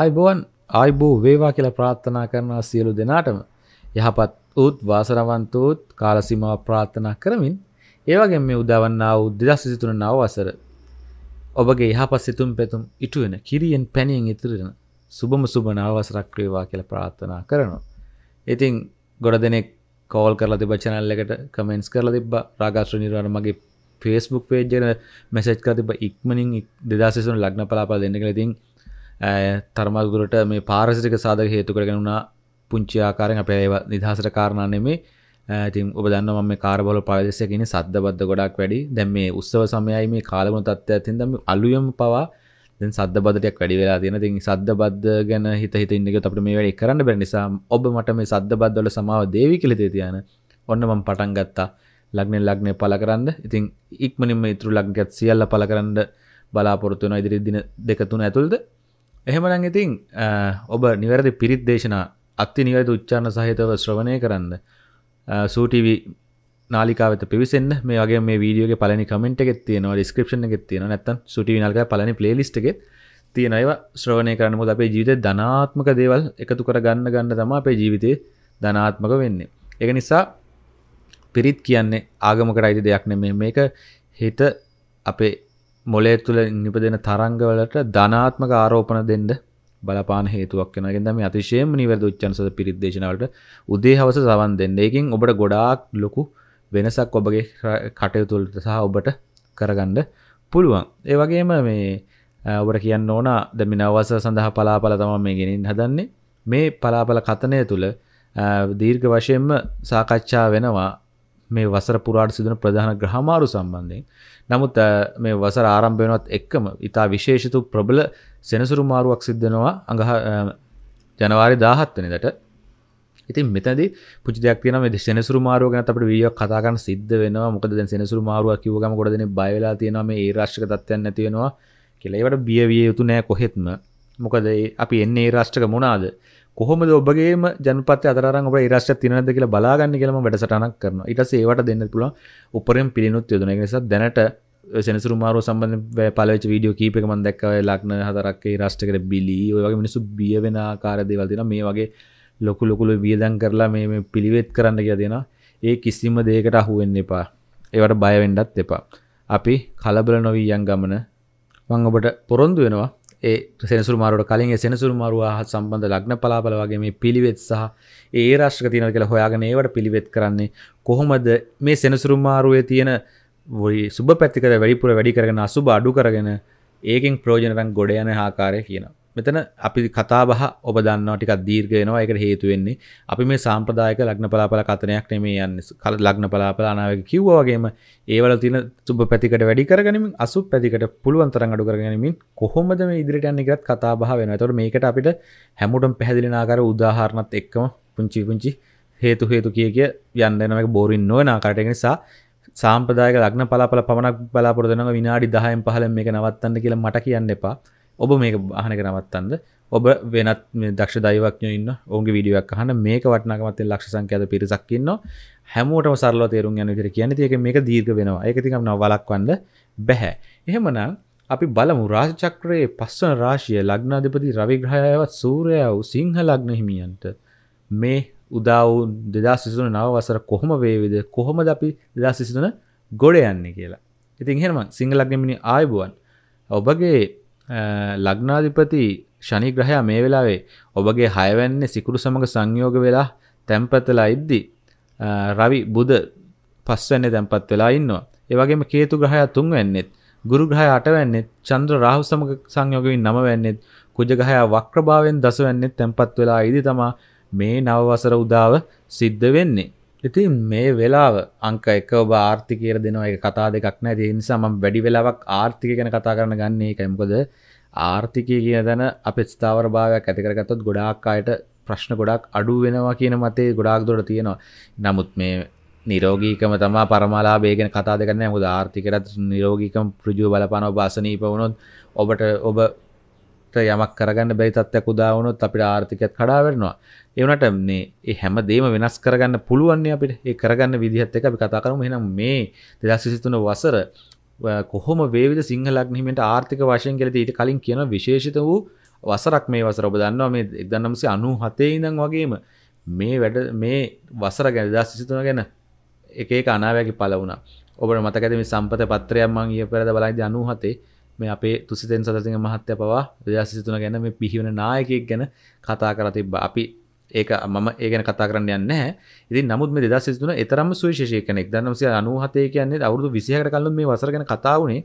ආයිබෝන් ආයිබෝ වේවා කියලා ප්‍රාර්ථනා කරනවා සියලු දෙනාටම යහපත් වූත් වාසනාවන්ත වූත් කාලසීමාව ප්‍රාර්ථනා කරමින් ඒ වගේම මේ උදවන්නා වූ 2023 නව වසර ඔබගේ යහපත් සිතුම් පෙතුම් ඉටු වෙන කිරියෙන් පැණියෙන් ඉතිරි වෙන සුබම සුබ නව වසරක් වේවා කියලා ප්‍රාර්ථනා කරනවා. ඉතින් ගොඩ දෙනෙක් කෝල් කරලා තිබ්බ channel එකට comments කරලා තිබ්බා රාගාශ්‍ර නිර්වාණ මගේ Facebook page එක මැසේජ් කරලා තිබ්බා ඉක්මනින් 2023 ලග්න පලාපල දෙන්න කියලා. ඉතින් තරමදුරට මේ පාරසිටික සාධක හේතු කරගෙනුණා පුංචි ආකාරෙන් අපේ ඒව නිදහසට කාරණා නෙමේ ඉතින් ඔබ දන්නවා මම මේ කාර්බෝල පාවිච්චියක ඉන්නේ සද්දබද්ද ගොඩක් වැඩි. දැන් මේ උත්සව සමයයි මේ කාලගුණ තත්ත්වයත් හින්දා මේ අලුයම පවා දැන් සද්දබද්ද ටිකක් වැඩි වෙලා තියෙනවා. ඉතින් සද්දබද්ද ගැන හිත හිත ඉන්න එකත් අපිට මේ වැඩේ කරන්න බැරි නිසා ඔබ මට මේ සද්දබද්ද වල සමාව දේවි කියලා දේ තියාන. ඔන්න මම පටන් ගත්තා. ලග්නේ ලග්නේ පළ කරන්න. ඉතින් ඉක්මනින්ම ඊතුරු ලග්නකත් සියල්ල පළ කරන්න බලාපොරොත්තු වෙනවා ඉදිරි දින දෙක තුන ඇතුළත. එහෙමනං ඉතින් ඔබ නිවැරදි පිරිත් දේශනා අත්ති නිවැරදි උච්චාරණ සහිතව ශ්‍රවණය කරන්න සූටීවි නාලිකාවත පිවිසන්න මේ වගේ මේ වීඩියෝගේ පලනි කමෙන්ට් එකෙත් තියෙනවා ඩිස්ක්‍රපෂන් එකෙත් තියෙනවා නැත්තම් සුටීවි නාලිකාවේ පළවෙනි ප්ලේලිස්ට් එකේ තියෙන ඒවා ශ්‍රවණය කරන්න මොකද අපේ ජීවිතේ ධනාත්මක දේවල් එකතු කර ගන්න ගන්න තමයි අපේ ජීවිතේ ධනාත්මක වෙන්නේ ඒක නිසා පිරිත් කියන්නේ ආගමකට අයිති දෙයක් නෙමෙයි මේක හිත අපේ මොලේ තුළ නිපදෙන තරංගවලට ධනාත්මක ආරෝපණ දෙන්න බලපාන හේතුවක් වෙනවා. ඒකෙන් තමයි අතිශයම නිවැරදි උච්චාරණ පිරිත් දේශනාවලට උදේ හවස සවන් දෙන්න. ඒකෙන් ඔබට ගොඩාක් ලොකු වෙනසක් ඔබගේ කටයුතු වලට සහ ඔබට කරගන්න පුළුවන්. ඒ වගේම මේ ඔබට කියන්න ඕන දැන් මිනවස සඳහා පලාපල තමයි මේ ගෙනින් හදන්නේ. මේ පලාපල කතනය තුළ දීර්ඝ වශයෙන්ම සාකච්ඡා වෙනවා මේ වසර පුරාට සිදුන ප්‍රධාන ග්‍රහමාරු සම්බන්ධයෙන්. නමුත් මේ වසර ආරම්භ වෙනවත් එක්කම ඊටා විශේෂිත ප්‍රබල සෙනසුරු මාරුවක් සිද්ධ වෙනවා අඟහ ජනවාරි 17 වෙනිදාට. ඉතින් මෙතනදී පුංචි දෙයක් තියෙනවා මේ සෙනසුරු මාරුව ගැන අපිට වීඩියෝ කතා කරන්න සිද්ධ වෙනවා. මොකද දැන් සෙනසුරු මාරුව කිව්ව ගම ගොඩ දෙනෙක් බය වෙලා තියෙනවා මේ ඒ රාෂ්ට්‍රික තත්ත්වයන් නැති වෙනවා කියලා. ඒවට බිය විය යුතු නෑ කොහෙත්ම. මොකද අපි එන්නේ ඒ රාෂ්ට්‍රික මොනවාද? කොහොමද ඔබගේම ජනපත අතරන් ඔබ රශ තිනද කියලා බලාගන්න කියලම වැඩසටනක් කරන ඉටස ඒවට දෙන්න පුළන් උපරෙන් පිළිනුත් යොදන නිසා දැනට සෙනසුරු මාරෝ සම්බන්ධ පලච වීඩියෝ කීපක මන් දැක්කව ලක්න හතරක්කේ රාෂ්ටකට බිලි ඔයගේ මිනිසු බිය වෙන ආකාරදේවල් දෙෙන මේ වගේ ලොකු ලොකුල වියදන් කරලා මේ පිළිවෙත් කරන්න කිය දෙෙන ඒ කිසිම දේකට අහුවෙන්න එපා ඒවට බයවෙන්ඩත් එපා අපි කලබල නොවී යන් ගමන මං ඔබට පොරොන්දු වෙනවා ඒ සෙනසුරුමාරුවට කලින් සෙනසුරුමාරුවා හත් සම්බඳ ලග්න පලාපල වගේ මේ පිළිවෙත් සහ ඒ රාශ්ක තියෙන කියලා හොයාගෙන ඒවට පිළිවෙත් කරන්නේ කොහොමද මේ සෙනසුරුමාරුවේ තියෙන සුබ පැතිකර වැඩිපුර වැඩි කරගෙන අසුබ අඩු කරගෙන ඒකින් ප්‍රෝජනරන් ගොඩ යන ආකාරය කියනවා මෙතන අපි කතාබහ ඔබ දන්නවා ටිකක් දීර්ඝ වෙනවා ඒකට හේතු වෙන්නේ අපි මේ සාම්ප්‍රදායික ලග්න පලාපල කතනයක් නෙමේ යන්නේ කල ලග්න පලාපල අනාවක කිව්වා වගේම ඒවල තියෙන සුබ පැතිකඩ වැඩි කරගනිමින් අසුබ පැතිකඩ පුළුවන් තරම් අඩු කරගනිමින් කොහොමද මේ ඉදිරියට යන්නේ කියලත් කතාබහ වෙනවා ඒතකොට මේකට අපිට හැමෝටම පැහැදිලි ආකාර උදාහරණත් එක්කම පුංචි පුංචි හේතු හේතු කිය කිය යන්න එන එක බෝරින් නොවන ආකාරයට නිසා සාම්ප්‍රදායික ලග්න පලාපල පමණක් බලාපොරොත්තු වෙනවා විනාඩි 10න් 15න් මේක නවත්තන්න කියලා මට කියන්න එපා. ඔබ මේක බාහනක නවත්තන්ද ඔබ වෙනත් දක්ෂ දයිවක්ය ඉන්න ඔගේ විඩියක් අහන මේක වටනකමත් ලක්ෂ සංකඇද පිරිසක්කින්න හැමෝට සරල තේරු යන කර කියන තියක මේක දීර්ග වෙනවා එකතිකම් නවලක්වන්න බැහැ එහෙමන අපි බලමු රාජචක්‍රයේ පස්සන රාශිය ලග්නාධපති රවිග්‍රහයවත් සූරයාව සිංහ ලග්න හිමියන්ට මේ උදාවුන් දෙදා සිසුන නව වසර කොහොම වේවිද කොහොමද අපි දෙදා සිසිතුන ගොඩ යන්නේ කියලා ඉතින් හෙම සිංහලක්නමිනි ආයබුවන් ඔබගේ ලග්නාධිපති ශනි ග්‍රහයා මේ වෙලාවේ ඔබගේ හයවැන්නේ සිකුරු සමඟ සංයෝග වෙලා තැම්පතලා ඉද්දි රවි බුද පස්වැන්නේ තැම්පත් වෙලා ඉන්නවා. ඒ වගේම කේතු ග්‍රහයා තුන්වැන්නේත් ගුරු ග්‍රහයා අටවැන්නේත් චන්ද්‍ර රාහු සමඟ සංයෝග වෙමින් නවවැන්නේත් කුජ ග්‍රහයා වක්‍රභාවයෙන් දසවැන්නේත් තැම්පත් වෙලා ඉදි තමා මේ නව වසර උදාව සිද්ධ වෙන්නේ. ඉතින් මේ වෙලාව අංක එක ඔබ ආර්ථිකයට දෙනවා එක කතා දෙකක් නෑ ඒ නිසා මම වැඩි වෙලාවක් ආර්ථික ගැන කතා කරන්න ගන්නේ ඒකයි මොකද ආර්ථිකය කියන දන අපේ ස්ථාවර භාවයක් ඇති කරගත්තොත් ගොඩාක් අයට ප්‍රශ්න ගොඩක් අඩු වෙනවා කියන මතේ ගොඩාක් දුරට තියෙනවා. නමුත් මේ නිරෝගීකම තමා පරමලා බේගෙන කතා දෙකන්න මුද ආර්ථිකරත් නිරෝගීකම ප්‍රජුව බලපාන ඔබාසනීප වුණොත් ඔබට ඔබ අපිට යමක් කරගන්න බැරි තත්ත්වයක් උදා වුණොත් අපිට ආර්ථිකයත් කඩා වැටෙනවා. ඒ වුණාට මේ ඒ හැම දෙයක්ම වෙනස් කරගන්න පුළුවන් නේ අපිට. ඒ කරගන්න විදිහත් එක්ක අපි කතා කරමු. එහෙනම් මේ 2023 වසර කොහොම වේවිද සිංහල අග්නිහිමියන්ට ආර්ථික වශයෙන් කියලා ඊට කලින් කියන විශේෂිත වූ වසරක් මේ වසර. ඔබ දන්නවා මේ 1997 ඉඳන් වගේම මේ වැඩ මේ වසර ගැන 2023 ගැන එක එක අනාවැකි පළ වුණා. ඔබට මතකද මේ සම්පත පත්‍රයක් මම ඊයේ පෙරේද බලයිදී 97 මේ අපේ තුසිතෙන් සදසිංහ මහත්‍ය පවා දෙදසිතුන ගැන මේ පිහිවන නායකෙක් ගැන කතා කර තිබ්බ අපි ඒක මම ඒගැන කතා කරන්න යන්න ඉති නමුත් මේ දෙදසිතුන එතරම් සුවිශේෂය කෙනෙක් දන්නමසය අනුහතය කියන්නේ අවුදු විසිහකට කල්ල මේ වසරගෙන කතාවුණේ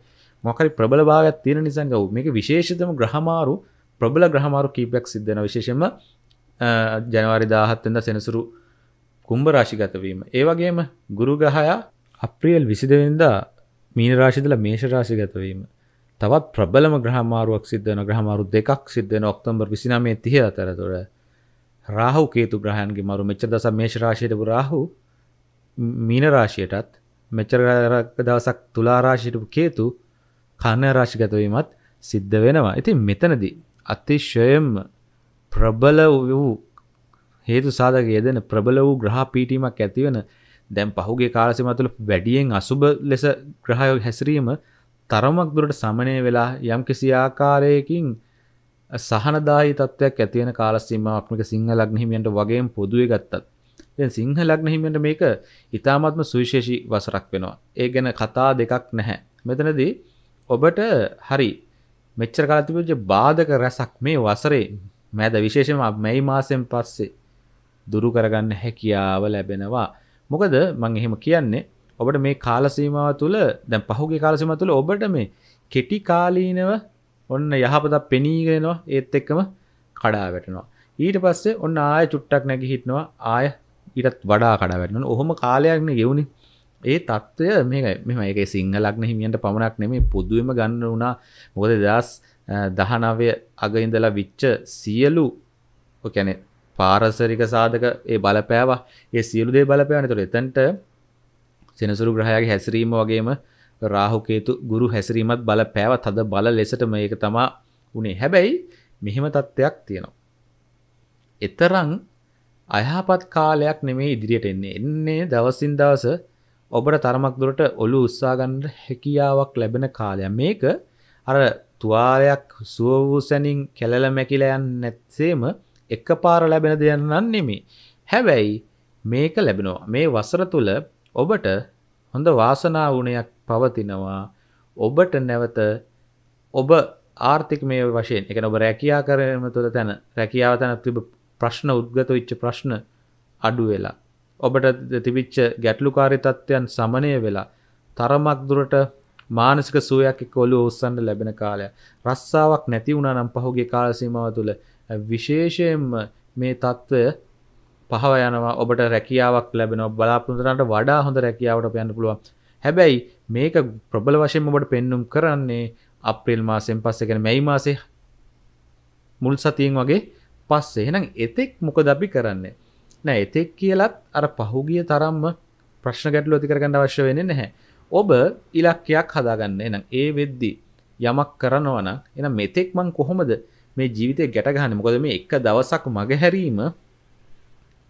මොකරි ප්‍රබල භාවයක් තියෙන නිසන් ගව මේක විශේෂතම ග්‍රහමාරු ප්‍රබල ග්‍රහමාරු කීපයක් සිද්ධන විශේෂම ජනවාරි දාහත්තෙන්ද සෙනසුරු කුම්ඹ රාශිගතවීම ඒවගේම ගුරුගහයා අප්‍රියල් විසිදවෙන්දා මීනරාශිදල මේෂ රාශිගතවීම තවත් ප්‍රබලම ග්‍රහමාරුවක් සිද්ධ වෙන ග්‍රහමාරු දෙකක් සිද්ධ වෙන ඔක්තෝබර් 29 30 අතරතුර රාහු කේතු ග්‍රහයන්ගේ මරු මෙච්චර දවසක් මේෂ රාශියට පු රාහු මීන රාශියටත් මෙච්චර දවසක් තුලා රාශියට පු කේතු කර්ණ රාශිගත වීමත් සිද්ධ වෙනවා. ඉතින් මෙතනදී අතිශයම ප්‍රබල වූ හේතු සාධක යෙදෙන ප්‍රබල වූ ග්‍රහ පීඨීමක් ඇති වෙන දැන් පහුගිය කාලසීමාව තුළ වැඩියෙන් අසුබ ලෙස ග්‍රහයෝ හැසිරීම තරමක් දුරට සමනය වෙලා යම් කිසි ආකාරයකින් සහනදායි තත්ත්වයක් ඇති වෙන කාල සීමාවක් මේක සිංහ ලග්න හිමියන්ට වගේම පොදුවේ ගත්තත් දැන් සිංහ ලග්න හිමියන්ට මේක ඊ타මාත්ම සුවිශේෂී වසරක් වෙනවා. ඒ ගැන කතා දෙකක් නැහැ. මෙතනදී ඔබට හරි මෙච්චර කාලෙ තිබිච්ච බාධක රැසක් මේ වසරේ මෑද විශේෂයෙන්ම මැයි මාසයෙන් පස්සේ දුරු කරගන්න හැකියාව ලැබෙනවා. මොකද මම එහෙම කියන්නේ ඔබට මේ කාලසීමාව තුළ දැන් පහුගේ කාලසීමාව තුළ ඔබට මේ කෙටි කාලීනව ඔන්න යහපත පෙනීගෙනවා ඒත් එක්කම කඩා වැටෙනවා. ඊට පස්සේ ඔන්න ආය චුට්ටක් නැගි හිටනවා ආය ඊටත් වඩා කඩා වැටෙනවා. ඔහොම කාලයක්නේ ගෙවුනේ. ඒ තත්ත්වය මේ මෙම එක සිංහලක්න හිමියන්ට පමණක් නෙමේ පුදුවම ගන්න වුණා මොකද දස් දහනවය අගඉඳලා විච්ච සියලු කැනෙ පාරසරික සාධක ඒ බලපෑවා ඒ සියලුදේ බලපෑන තුළ එතැන්ට සෙනසුරු ග්‍රහයාගේ හැසිරීම වගේම රාහුකේතු ගුරු හැසිරීමත් බල පෑවත් හද බල ලෙසට මේක තමා උනේ හැබැයි මෙහෙම තත්ත්වයක් තියෙනවා. එතරං අයහපත් කාලයක් නෙමේ ඉදිරියට එන්නේ එන්නේ දවසින් දවස ඔබට තරමක් දුරට ඔලු උස්සාගන්න හැකියාවක් ලැබෙන කාලය මේක අර තුවාලයක් සුව වූ සැනින් කෙලල මැකිල යන්න නැත්සේම එක පාර ලැබෙන දෙයන්න නෙමේ හැබැයි මේක ලැබෙනවා මේ වසර තුළ ඔබට හොඳ වාසනා වුණයක් පවතිනවා ඔබට නැවත ඔබ ආර්ථික මේ වශයෙන් එක ඔබ රැකයා කරම තුළ තැන රැකියාව තැන තිබ ප්‍රශ්න උද්ගත විච්ච ප්‍රශ්න අඩු වෙලා ඔබට තිබිච්ච ගැටලුකාරිතත්වයන් සමනය වෙලා තරමක් දුරට මානසික සුවයක් කොළු ඔස්සන්න ලැබෙන කාලය රස්සාාවක් නැති වුණනම් පහුගේ කාලසීමාව තුළ විශේෂයෙන්ම මේ තත්ත්වය පහව යනවා ඔබට රැකියාවක් ලැබෙන බලාපොරොත්තුන්ට වඩා හොඳ රැකියාවට යන්න පුළුවන්. හැබැයි මේක ප්‍රබල වශයෙන් ඔබට පෙන්눔 කරන්නේ අප්‍රේල් මාසයෙන් පස්සේ කියන්නේ මැයි මාසේ මුල් සතියෙන් වගේ පස්සේ. එහෙනම් එතෙක් මොකද අපි කරන්නේ? නෑ එතෙක් කියලත් අර පහුගිය තරම්ම ප්‍රශ්න ගැටලු ඇති කරගන්න අවශ්‍ය වෙන්නේ නැහැ. ඔබ ඉලක්කයක් හදාගන්න. එහෙනම් ඒ වෙද්දි යමක් කරනවා නම් එහෙනම් මෙතෙක් මං කොහොමද මේ ජීවිතේ ගැට ගහන්නේ? මොකද මේ එක දවසක් මගහැරීම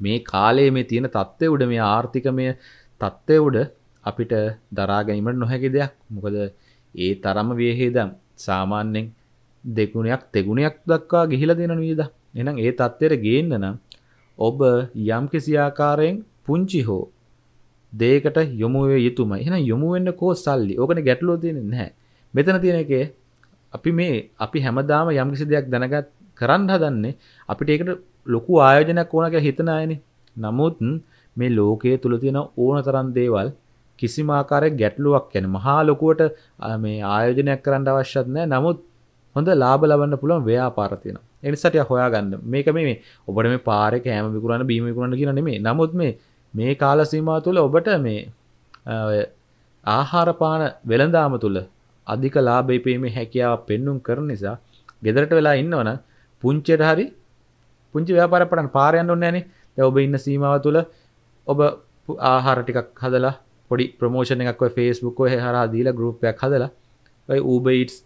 මේ කාලේ මේ තියෙන තත්ත්වය උඩ මේ ආර්ථිකමය තත්ත්වය උඩ අපිට දරාගැනීමට නොහැකි දෙයක් මොකද ඒ තරම වේහේදම් සාමාන්‍යෙන් දෙකුණයක් තෙගුණයක් දක්වා ගිහිල දෙන නීද එනම් ඒ තත්ත්වයට ගේන්න නම් ඔබ යම් කිසිආකාරයෙන් පුංචි හෝ දේකට යොමුුව යුතුම එන යොමුවෙන්න්න කෝ සල්ලි ඕකන ගැටලෝ තියෙන නැහැ මෙතන තියෙන එක අපි මේ අපි හැමදාම යම්කිසි දෙයක් දැනගත් කරන්න හදන්නේ අපිට ඒකට ලොකු ආයෝජනයක් ඕන කියලා හිතන අයනේ. නමුත් මේ ලෝකයේ තුල තියෙන ඕන තරම් දේවල් කිසිම ආකාරයක ගැටලුවක් يعني මහා ලොකුවට මේ ආයෝජනයක් කරන්න අවශ්‍යත් නැහැ. නමුත් හොඳ ලාභ ලබන්න පුළුවන් ව්‍යාපාර තියෙනවා. ඒ නිසා ටික හොයාගන්න. මේක මේ ඔබට මේ පාරේ කෑම විකුණන්න බීම විකුණන්න කියන නෙමෙයි. නමුත් මේ මේ කාල සීමාව තුළ ඔබට මේ ආහාර පාන වෙළඳාම තුළ අධික ලාභ ඉපීමේ හැකියාව පෙන්눔 කරන නිසා ගෙදරට වෙලා ඉන්නවනම් පුංචියට හරි පුංචි ව්‍යාපාරපටන් පාරයන්න ඕන්න ෑනේ ද ඔබ ඉන්න සීමාව තුළ ඔබ ආහාර ටිකක් හදලා පොඩි ප්‍රමෝෂණ එකක් ෆේස්බුක් හ හර දීලා ගරුපයක් හදලා ඔයි ඌබයිටස්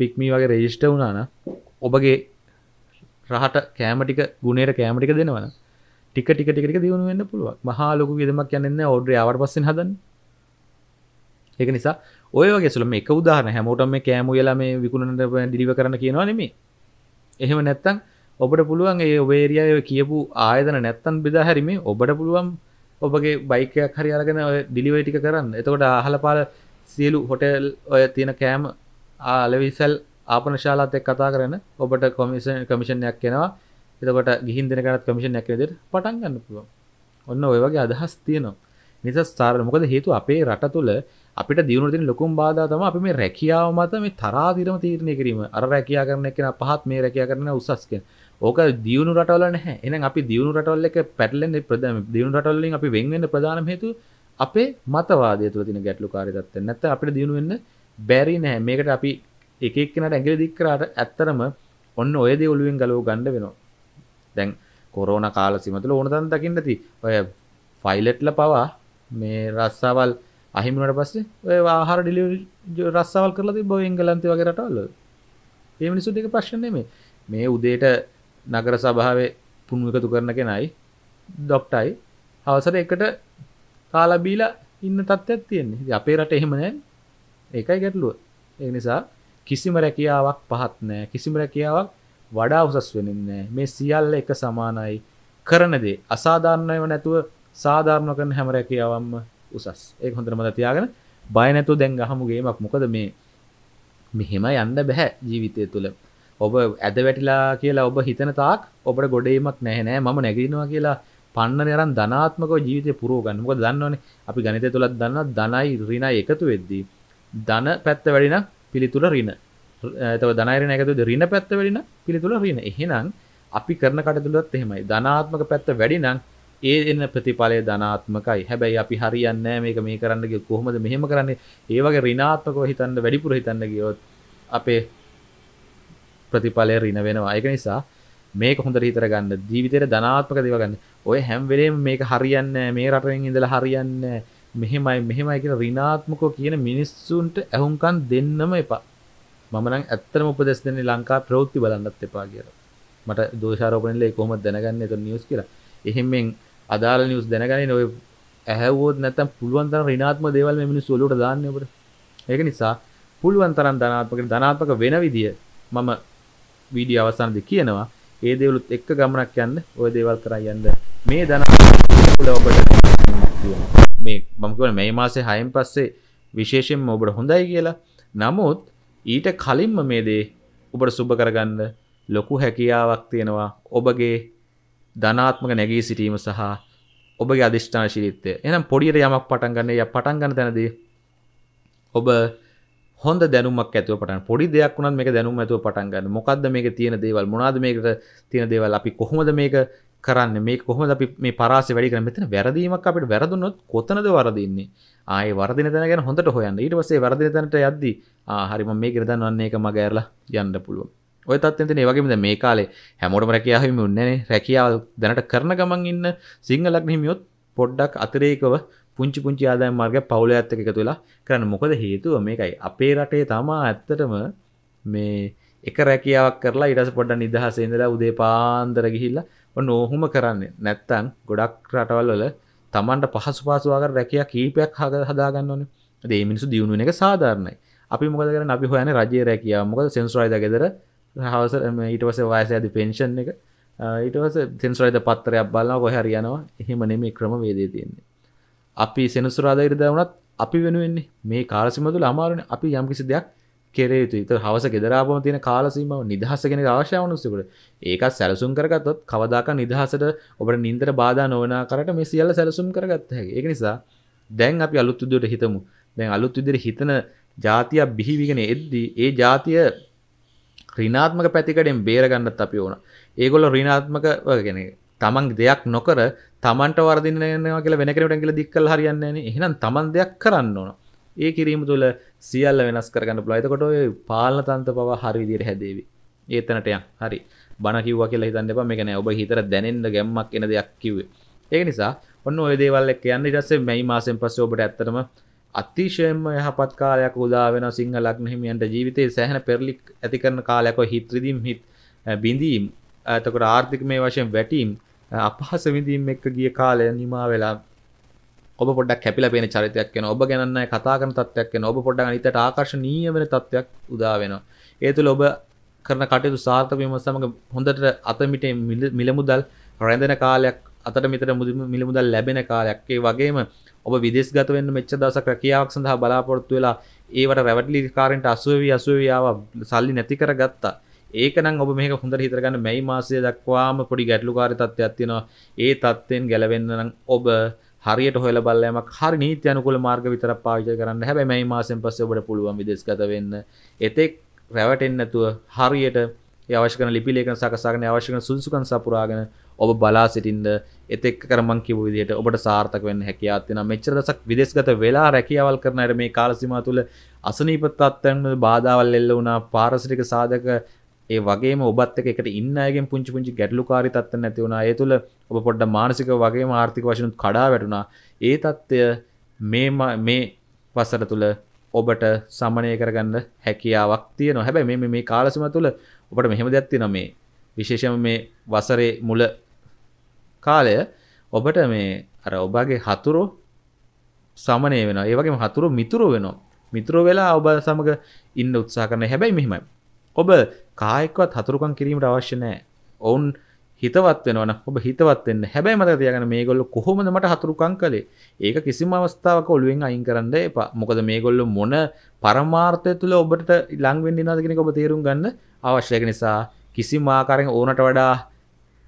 පික්මී වගේ රෙජිස්ට වුණාන ඔබගේ රහට කෑමටික ගුණේර කෑමටික දෙනවන ටික ටික ටික දියුණු වෙන්න පුළුව මහාලොකු විදමක් යන්න ඔඩ්‍ර අවට පස්සෙන් හදන් ඒක නිසා ඔය වගේසුලම එක උදාහන හැමෝටම කෑමු වෙලා මේ විකුණට ඩිරිව කරන කියනවා නෙමේ එහෙම නැත්තං ඔබට පුළුවන් ඒ ඔබේරියාය කියපු ආයතන නැත්තන් බෙදා හැරිම ඔබට පුළුවන් ඔබගේ බයිකයක් හරි අරගෙන ඩිලිවටික කරන්න එතකොට අහලපාල සියලු හොටෙල් ඔය තියෙන කෑම ආලවිසල් ආපන ශාලාත් එක් කතා කරන ඔබට කොමිෂන් කමිෂණයක් කෙනවා එතකොට ගිහින් දෙනකනත් කමිෂණයක් විදිහට පටන් ගන්න පුළුවන් ඔන්න ඔය වගේ අදහස් තියෙනවා නිසා ස්ථාර මොකද හේතු අපේ රට තුළ අපිට දියුණු තින ලොකුම් බාධා තම අපි මේ රැකියාව මත මේ තරාතිරම තීරණය කිරීම අර රැකයා කරන එකන පහත් මේ රැකයා කරන උසස්කෙන් ඕක දියුණු රටවල නැහැ එහෙනම් අපි දියුණු රටවල් එක පැටලෙන්නේ ප්‍රධාන දියුණු රටවල් වලින් අපි වෙන් වෙන්න ප්‍රධානම හේතුව අපේ මතවාදය තුළ තියෙන ගැටලුකාරී තත්ත්වය නැත්නම් අපිට දියුණු වෙන්න බැරි නැහැ මේකට අපි එක එක්කෙනාට ඇඟිලි දික් කරාට ඇත්තරම ඔන්න ඔය දේ ඔළුවෙන් ගලව ගන්න වෙනවා දැන් කොරෝනා කාල සීම තුළ ඕන තරම් දකින්න ඇති ඔය ෆයිලට්ලා පවා මේ රස්සාවල් අහිමුණට පස්සේ ඔය ආහාර ඩිලිවරි රස්සාවල් කරලා තිබ්බ ඔය එංගලන්තේ වගේ රටවල් ඒ මිනිස්සුන්ට ඒක ප්‍රශ්න නෙමෙයි මේ උදේට නගර සභාවේ පුුණු එකතු කරන කෙනයි ඩොක්ටයි හවසර එකට තාලබීල ඉන්න තත්ත්යක් තියෙන්නේ අපේ රට එහෙමනෑ ඒකයි ගැටලුව ඒ නිසා කිසිම රැකියාවක් පහත් නෑ කිසිම රැකියාවක් වඩා උසස් වෙනන්නේ මේ සියල්ල එක සමානයි කරනදේ අසාධාරණයව නැතුව සාධාරණ කරන හැම රැකියාවම්ම උසස් ඒ හොඳර මද තියාගෙන බය නැතු දැන් අහමුගේමක් මොකද මේ මෙහෙම යන්න බැහැ ජීවිතය තුළ ඔබ ඇද වැටිලා කියලා ඔබ හිතන තාක් ඔබට ගොඩේීමක් නැහැනෑ මම නැගෙනවා කියලා පන්න නිරන් ධනාත්මක ජීවිතය පුරෝගන්න මොක දන්නවනේ අපි ගනිත තුළත් දන්න ධනයි රිනා එකතු වෙද්දී ධන පැත්ත වැඩින පිළිතුර රින තව ධනයිරන එකතු රින පැත්ත වැඩින පිළිතුර රින එහෙනම් අපි කරන කටතුළත් එහෙමයි ධනාත්මක පැත්ත වැඩිනම් ඒ එන්න ප්‍රතිඵලය ධනාත්මකයි හැබැයි අපි හරියන්න මේක මේ කරන්නගේ කොහොමද මෙහෙම කරන්නේ ඒවගේ රිනාත්මකව හිතන්න වැඩිපුර හිතන්න ගියොත් අපේ ප්‍රතිඵලය රින වෙනවා ඒක නිසා මේක හොඳ හිතර ගන්න ජීවිතයට ධනාත්මක දෙවගන්න ඔය හැම්වෙලේම මේක හරියන්න මේ රටෙන් ඉඳලා හරියන්න මෙහෙමයි මෙහෙමයි කියලා රිනාත්මකෝ කියන මිනිස්සුන්ට ඇහුම්කන් දෙන්නම එපා මම නම් ඇත්තටම උපදෙස් දෙන්නේ ලංකා ප්‍රවෘත්ති බලන්නත් එපා කියලා මට දෝෂාරෝපණයල ඒ කොහොමද දැනගන්නේ එතන නිවුස් කියලා එහෙම්ෙන් අදාළ නිවුස් දැනගන්නේ ඔය ඇහැවෝත් නැත්තම් පුළුවන් තරම් ඍණාත්මක දේවල් මේ මිනිස්සු වලට දාන්නේ ඔබට. ඒක නිසා පුළුවන් තරම් ධනාත්මක ධනාත්මක වෙන විදිය මම වීඩිය අවසානද කියනවා ඒ දෙවලුත් එක්ක ගමනක් යන්න ඔය දේවල් කර යන්න මේ දන ඔබට මේ මංකවන මේ මාසේ හයම් පස්සේ විශේෂෙන් ඔබට හොඳයි කියලා නමුත් ඊට කලින්ම මේ දේ ඔබට සුබ කරගන්න ලොකු හැකියාවක් තියෙනවා ඔබගේ ධනාත්මක නැගී සිටීම සහ ඔබගේ අධිෂ්ඨාන ශීලිතය එනම් පොඩියට යමක් පටන් ගන්න ය පටන් ගන්න තැනදී ඔබ හොඳ දැනුමක් ඇතුව පට පොඩි දෙයක් වුණත් මේ දැනුම ඇතුව පටන්ගන්න මොකක්ද මේක තියෙන දේවල් මොනාද මේකට තියෙන දේවල් අපි කොහොමද මේක කරන්න මේ කොහොමද අපි මේ පරාස වැඩි කරන මෙතන වැරදීමක් අපිට වැරදුනොත් කොතනද වරදින්නේ ආය වරදින තැන ගැන හොඳට හොයන්න ඊට පස්සේ වරදින තැනට යද්දි හරිම මේක දන්නවන්නේ එක මග ඇරලා යන්න පුළුවන් ඔය තත්ත්වෙන් තියෙන ඒ වගේම දැන් මේ කාලේ හැමෝටම රැකියාව හිමි උන්නේ නැහැ රැකියාව දැනට කරන ගමන් ඉන්න සිංහලක් හිමියොත් පොඩ්ඩක් අතිරේකව පුංචි පුංචි ආදාය මාර්ග පවුල ඇත්තක එක තුලා කරන්න මොකද හේතුව මේකයි අපේ රටේ තමා ඇත්තටම මේ එක රැකියාවක් කරලා ඉටස පොඩ්ඩ නිදහසේදලා උදේ පාන්දර ගිහිල්ලා ඔන්න ඕහුම කරන්න නැත්තන් ගොඩක් රටවල් වල තමන්ට පහසු පාසුවාකර රැකයා කීපයක් හග හදාගන්න ඕන දේ මිනිසු දියුණු එක සාධාරණයි අපි මොකද කරන අපි හොයන රජය රැකියා මොකද සෙන්ස්රයිද ගෙදර හවස ඊටවස වායස ඇති පෙන්ෂන් එක ඊටවස සෙන්ස්රයිද පත්තරයක් බලන්න කොහරියනවා එහෙම නෙමේ ක්‍රම වේදේ තියෙන්නේ අපි සෙනසුරාද ඉරිදා වුණත් අපි වෙනුවෙන්නේ මේ කාලසිමතුල අමාරුවන අපි යම්කිසි දෙයක් කෙරේ යුතු ත හවස ගෙදරාපම තියෙන කාලසීම නිදහසගෙන ආශාවනුස්සකට ඒකත් සැලසුම් කරගත්තොත් කවදාක නිදහසට ඔබට නින්දර බාධා නොවනා කරට මේ සියල්ල සැලසුම් කරගත්ත හැකි ඒ නිසා දැන් අපි අලුත්තුදුවට හිතමු දැන් අලුත් විදිර හිතන ජාතියක් බිහිවිගෙන එද්දී ඒ ජාතිය රිනාත්මක පැතිකඩෙන් බේරගන්නත් අපි ඕන ඒගොල්ල රිනාත්මක වගෙන තමන් දෙයක් නොකර තමන්ට වර්දිනයවා කියලා වෙන කෙනට ඇගල දික්කල් හරියන්න එහෙනම් තමන් දෙයක් කරන්න ඕන ඒ කිරීම තුළ සියල්ල වෙනස් කරගන්න පුළයිතකොට ඔය පාලනතන්ත පව හරිවිදිර හැදේවි ඒතනටයන් හරි බනකිව කියලා හිතන්න එපා මේකන ඔබ හිතර දැනෙන්ට ගැම්මක් එන දෙයක් කිවේ ඒ නිසා ඔන්න ඔය දේවල් එක් යන්න ඉටස්සේ මැයි මාසෙන් පස්සේ ඔබට ඇත්තටම අතිශයම යහපත් කාලයක් උදා වෙන සිංහ ලක්නහිමියන්ට ජීවිතය සෑහන පෙරලික් ඇති කරන කාලයක්ව හිත්‍රදීම් හිත් බිඳීම් ඇතකොට ආර්ථික මේ වශයෙන් වැටීම් අපහස විඳීම් එක්ක ගිය කාලය නිමා වෙලා ඔබ පොඩක් කැපිල පෙන චරිතයක් වෙන ඔබ ගැන්න කතාගන තත්වයක් වෙන ඔබ පොඩ්ඩ නිතට ආකර්ශනීය වෙන තත්වයක් උදාවෙනවා ඒතුළ ඔබ කරන කටයුතු සාර්ථක වීම සමඟ හොඳට අතමිට මිලමුදල් රැඳෙන කාලයක් අතට මිතර මිලමුදල් ලැබෙන කාලයක් ඒ වගේම ඔබ විදෙස් ගත වෙන්න මෙච්ච දවසක් රැකියාවක් සඳහා බලාපොරොත්තු වෙලා ඒවට රැවටලි කාරෙන්ට අසුවවී අසුවවියාව සල්ලි නැති කරගත්තා ඒකනම් ඔබ මේක හොඳට හිතරගන්න මැයි මාසය දක්වාම පොඩි ගැටලුකාරී තත්ත්වයක් තියෙනවා ඒ තත්ත්වෙන් ගැලවෙන්න නම් ඔබ හරියට හොල බලෑමක් හරි නීති අනුකූල මාර්ග විතරක් පාවිච්චි කරන්න හැබැයි මැයි මාසෙන් පස්සේ ඔබට පුළුවන් විදේශගත වෙන්න එතෙක් රැවටෙන්නේ නැතුව හරියට අවශ්‍ය කරන ලිපි ලේඛන සකසාගෙන අවශ්‍ය කරන සුදුසුකම් සපුරාගෙන ඔබ බලා සිටින්න එතෙක් කරමන් කිව විදිහට ඔබට සාර්ථක වෙන්න හැකියාවක් තියෙනවා. මෙච්චර දසක් විදේශගත වෙලා රැකියාවල් කරන අය මේ කාල සීමාව තුළ අසනීප තත්ත්වයන් වල බාධාවල් එල්ල වුණා, පාරිසරික සාධක ඒ වගේ ඔබත් එකට ඉන්නගෙන් පුංචි පුංචි ගැටලු කාරි තත්ත නැතිවුණා ඒ තුළ ඔබ පොඩ්ඩ මානසික වගේ ආර්ථික වශයෙන් කඩා වැටුණා ඒ තත්ත්වය මේ මේ වසර තුළ ඔබට සමනය කරගන්න හැකියාවක් තියන හැබැයි මේ මේ කාලසම තුළ ඔබට මෙහෙම දැත්ති නො මේ විශේෂම මේ වසරේ මුල කාලය ඔබට මේ අර ඔබගේ හතුරු සමනය වෙන ඒවගේ හතුරු මිතුරු වෙන මිතුරු වෙලා ඔබ සමඟ ඉන්න උත්සා කරන හැබැයි මෙහෙමයි ඔබ කායෙක්වත් හතුරුකම් කිරීමට අවශ්‍ය නැහැ. ඔවුන් හිතවත් වෙනවන ඔබ හිතවත් වෙන්න. හැබැයි මතක තියාගන්න මේගොල්ලෝ කොහොමද මට හතුරුකම් කළේ? ඒක කිසිම අවස්ථාවක ඔළුවෙන් අයින් කරන්න එපා. මොකද මේගොල්ලෝ මොන පරමාර්ථය තුල ඔබට ලඟ වෙන්න ඉනවද කියන එක ඔබ තේරුම් ගන්න අවශ්‍ය නිසා කිසිම ආකාරයෙන් ඕනට වඩා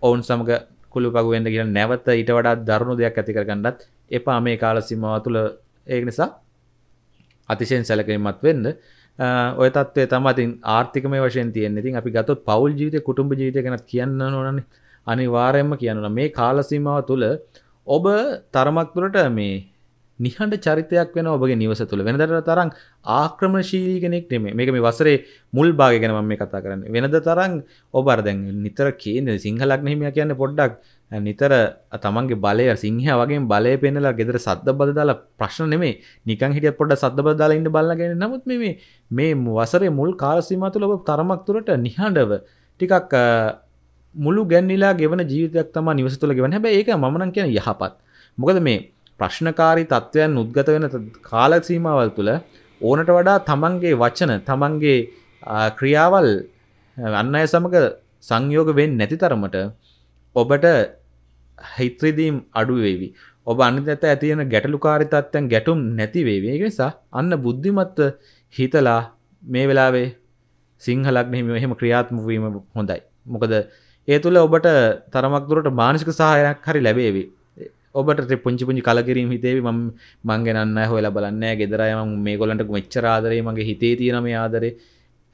ඔවුන් සමග කුළුපගු වෙන්න කියලා නැවත ඊට වඩා දරුණු දෙයක් ඇති කරගන්නත් එපා මේ කාල සීමාව තුල ඒක නිසා අතිශයින් සැලකිලිමත් වෙන්න ඔය තත්වේ තමතින් ආර්ථිකම වශයෙන් තියෙන්නේෙති අපි ගතොත් පවල් ජීවිත කුටුම්ඹ ජීවිත ගැත් කියන්න නොන අනිවාරයම කියන්න මේ කාලසීමාව තුළ ඔබ තරමක්තුරට මේ නිහට චරිතයක් වෙන ඔබගේ නිවස තුළ වෙනදර තරම් ආක්‍රමණ ශීලී කෙනෙක් නෙමේ මේක මේ වසරේ මුල් භාග ගැන මේ කතා කරන්න වෙනද තරම් ඔබ අරදැන් නිතර කියන සිංහලක් නහිමයක් කියන්න පොඩ්ඩක් නිතර තමන්ගේ බලය සිංහ වගේ බලය පෙනලා ගෙදර සද්ද බදදාලා ප්‍රශ්න නෙමේ නිකන් හිටිය පොඩ සද්ද බදාලා ඉන්න බලගෙන නමුත් මේ මේ වසරේ මුල් කාලසීමා තුළ ඔබ තරමක් දුරට නිහඬව ටිකක් මුළු ගැන්නිලා ගෙවන ජීවිතයක් තමයි නිවස තුළ ගෙවන්නේ හැබැයි ඒක මම නම් කියන යහපත් මොකද මේ ප්‍රශ්නකාරී තත්වයන් උද්ගත වෙන කාල සීමාවල් තුළ ඕනට වඩා තමන්ගේ වචන තමන්ගේ ක්‍රියාවල් අන්න අය සමග සංයෝග වෙන්නේ නැති තරමට ඔබට හිත්‍රදීම් අඩුවේවි ඔබ අනිතත ඇතියෙන ගැටලු කාරිතත්වයන් ගැටුම් නැතිවේවේ නිසා අන්න බුද්ධිමත්ත හිතලා මේ වෙලාවේ සිංහලක් මෙහිම එහෙම ක්‍රියාත්මවීම හොඳයි මොකද ඒ තුළ ඔබට තරමක්දුරට මානසික සහයක් හරි ලැබේවි ඔබට පුංචි පුංචි කලකිරීම හිතේවි ම මංගෙනන්න හොලා බලන්න ගෙදරයම මේ ගොලට මෙච්චරාදරේ මගේ හිතේ තියෙනම ආදරේ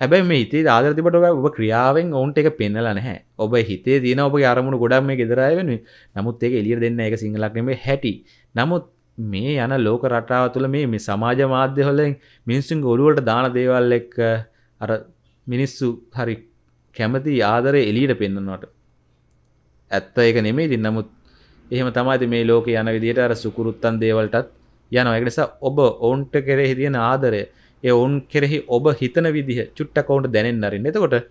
හැබැයි මේ හිතේ ආදරතිබට ඔබ ක්‍රියාවෙන් ඔවුන්ට එක පෙන්නල නැහැ ඔබ හිතේ දන ඔබ අරමුණු ගොඩක් මේ ෙදරය වෙන නමුත් ඒක එලිය දෙන්න එක සිංහලක්නම හැටි නමුත් මේ යන ලෝක රටාව තුළ මේ මේ සමාජ මාධ්‍ය හොලෙන් මිනිස්සුන් ගොඩුවට දාන දේවල් එක් අර මිනිස්සු හරි කැමති ආදරය එලීට පෙන්න්නනවට ඇත්ත ඒක නෙමේ ඉතින් නමුත් එහෙම තමයි මේ ලෝක යන විදිහට අර සුකුරුත්තන් දේවල්ටත් යනවා ඒකනිසා ඔබ ඔවුන්ට කෙරෙහි තියෙන ආදරය ඔවුන් කෙරෙහි ඔබ හිතන විදිහ චුට්ට කවුන්ට දැනෙන්න්නරින් එතකොට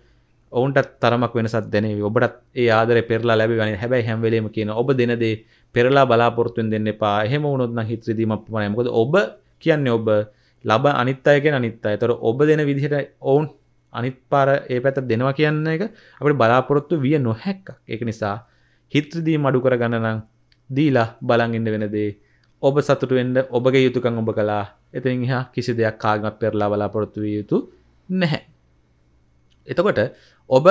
ඔවුන්ට තරමක් වෙනසත් දැන ඔබට ආදර පෙරලා ලැබ වන හැබයි හැම්වලීම කියන ඔබ දෙනදේ පෙරලා බලාපොරත්තුන් දෙන්න පා එහෙම වුණොත්න හිත්‍රදීම පනයමකොද ඔබ කියන්න ඔබ ලබ අනිත්තායගෙන අනිත්තා තොර ඔබ දෙන විදිහට ඔවුන් අනිත් පාර ඒ පැත දෙනවා කියන්න එක අපට බලාපොරොත්තු විය නොහැක්ක එක නිසා හිත්‍රදී මඩු කරගන්න නම් දීලා බලංඉන්න වෙනදේ ඔබ සතුටුවෙන්ට ඔබගේ යුතුකං ඔබ කලා එතින් හා කිසි දෙයක් කාගමත් පෙරලා බලාපොරොත්තු විය යුතු නැහැ. එතකොට ඔබ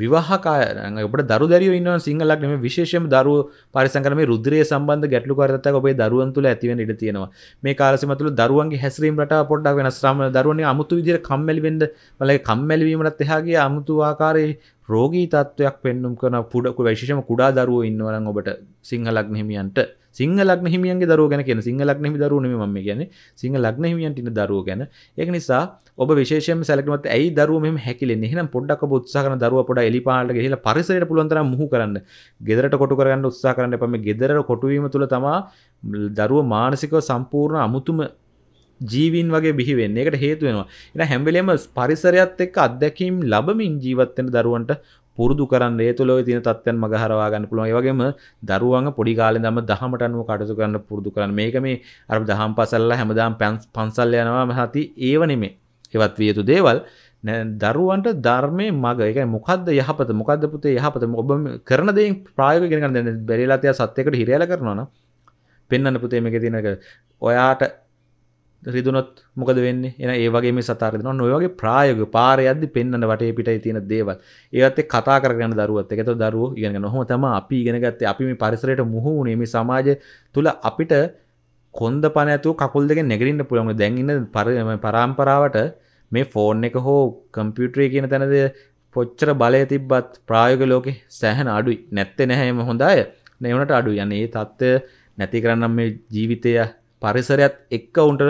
විවාහකාරය ඔබට දරු දැරිය ඉන්න සිංහලක් නෙමෙයි විශේෂයෙන්ම දරු පරිසංකරමේ රුධිරය සම්බන්ධ ගැටලු කරතක් ඔබේ දරුවන් තුල ඇති වෙන ඉඩ තියෙනවා මේ කාලසීම තුල දරුවන්ගේ හැසිරීම රටාව පොඩ්ඩක් වෙනස් රාම දරුවන්ගේ අමුතු විදිහට කම්මැලි වෙන්න බලයි කම්මැලි වීමටත් එහා ගිය අමුතු ආකාරයේ රෝගී තත්වයක් පෙන්눔 කරන පුඩ විශේෂයෙන්ම කුඩා දරුවෝ ඉන්නවා නම් ඔබට සිංහලක් හිමියන්ට සිංහ ලක්න හිමියන්ගේ දරුව ගැන කියන සිංහ ලක්න හිමි දරුවෝ නෙමෙයි මම කියන්නේ සිංහ ලක්න හිමියන්ට ඉන්න දරුවෝ ගැන ඒක නිසා ඔබ විශේෂයෙන්ම සැලකීමත් ඇයි දරුවෝ මෙහෙම හැකිලෙන්නේ එහෙනම් පොඩ්ඩක් ඔබ උත්සාහ කරන දරුවා පොඩ්ඩක් එලි පාළට ගිහිලා පරිසරයට පුළුවන් තරම් මුහු කරන්න ගෙදරට කොටු කරගන්න උත්සාහ කරන්න එපා මේ ගෙදර කොටු වීම තුල තමයි දරුවෝ මානසිකව සම්පූර්ණ අමුතුම ජීවින් වගේ බිහිවෙන්න එකට හේතුවෙනවා එන හැම්වලේම පරිසරයත් එක් අත්දැකීම් ලබමින් ජීවත්වෙන දරුවන්ට පුරුදු කරන්න ඒතුළ තින තත්වයන් මගහරවාගන්න පුළුවන් වගේම දරුවන් පොඩි කාලෙ දම දහමට අනුව කටයුතු කරන්න පුරුදු කරන්න මේක මේ අර දහම් පසල්ල හැමදාම් පන්සල් යනවා හති ඒව නෙමේ එවත් විය යුතු දේවල් දරුවන්ට ධර්මය මග එක මොකක්ද යහපත මොකද පුතේ යහපත ඔබ කරන දෙයින් ප්‍රායක ගෙනගන්න බැරිලාතයා සත්‍යකට හිරල කරනවා පෙන්න්න පුතේ මේක තිනක ඔයාට රිදුනොත් මොකද වෙන්න එන ඒවගේ මේ සතාරදින නොයගේ ප්‍රායග පාරයද්දි පෙන්න්න වටේ පිටයි තියෙන දේවල් ඒත් කතා කරගන්න දරුවත් එකත දරුව ඉගෙන නොහොම තම අපි ඉගෙනගත්ත අපි මේ පරිසරයට මුහුණේ මේ සමාජ තුළ අපිට කොන්ද පනඇතු කකුල් දෙක නැගරින්න පුළුවන් දැන්ඉන්න පරම පරාම්පරාවට මේ ෆෝන් එක හෝ කම්පියුටරේ කියන තැනද පොච්චර බලය තිබ්බත් ප්‍රායග ලෝකෙ සෑහන අඩුයි නැත්තෙ නැහැම හොඳය නැවනට අඩු යන්නේ තත්ත්ව නැති කරන්නම් මේ ජීවිතය පරිසරයත් එක්ක උන්ට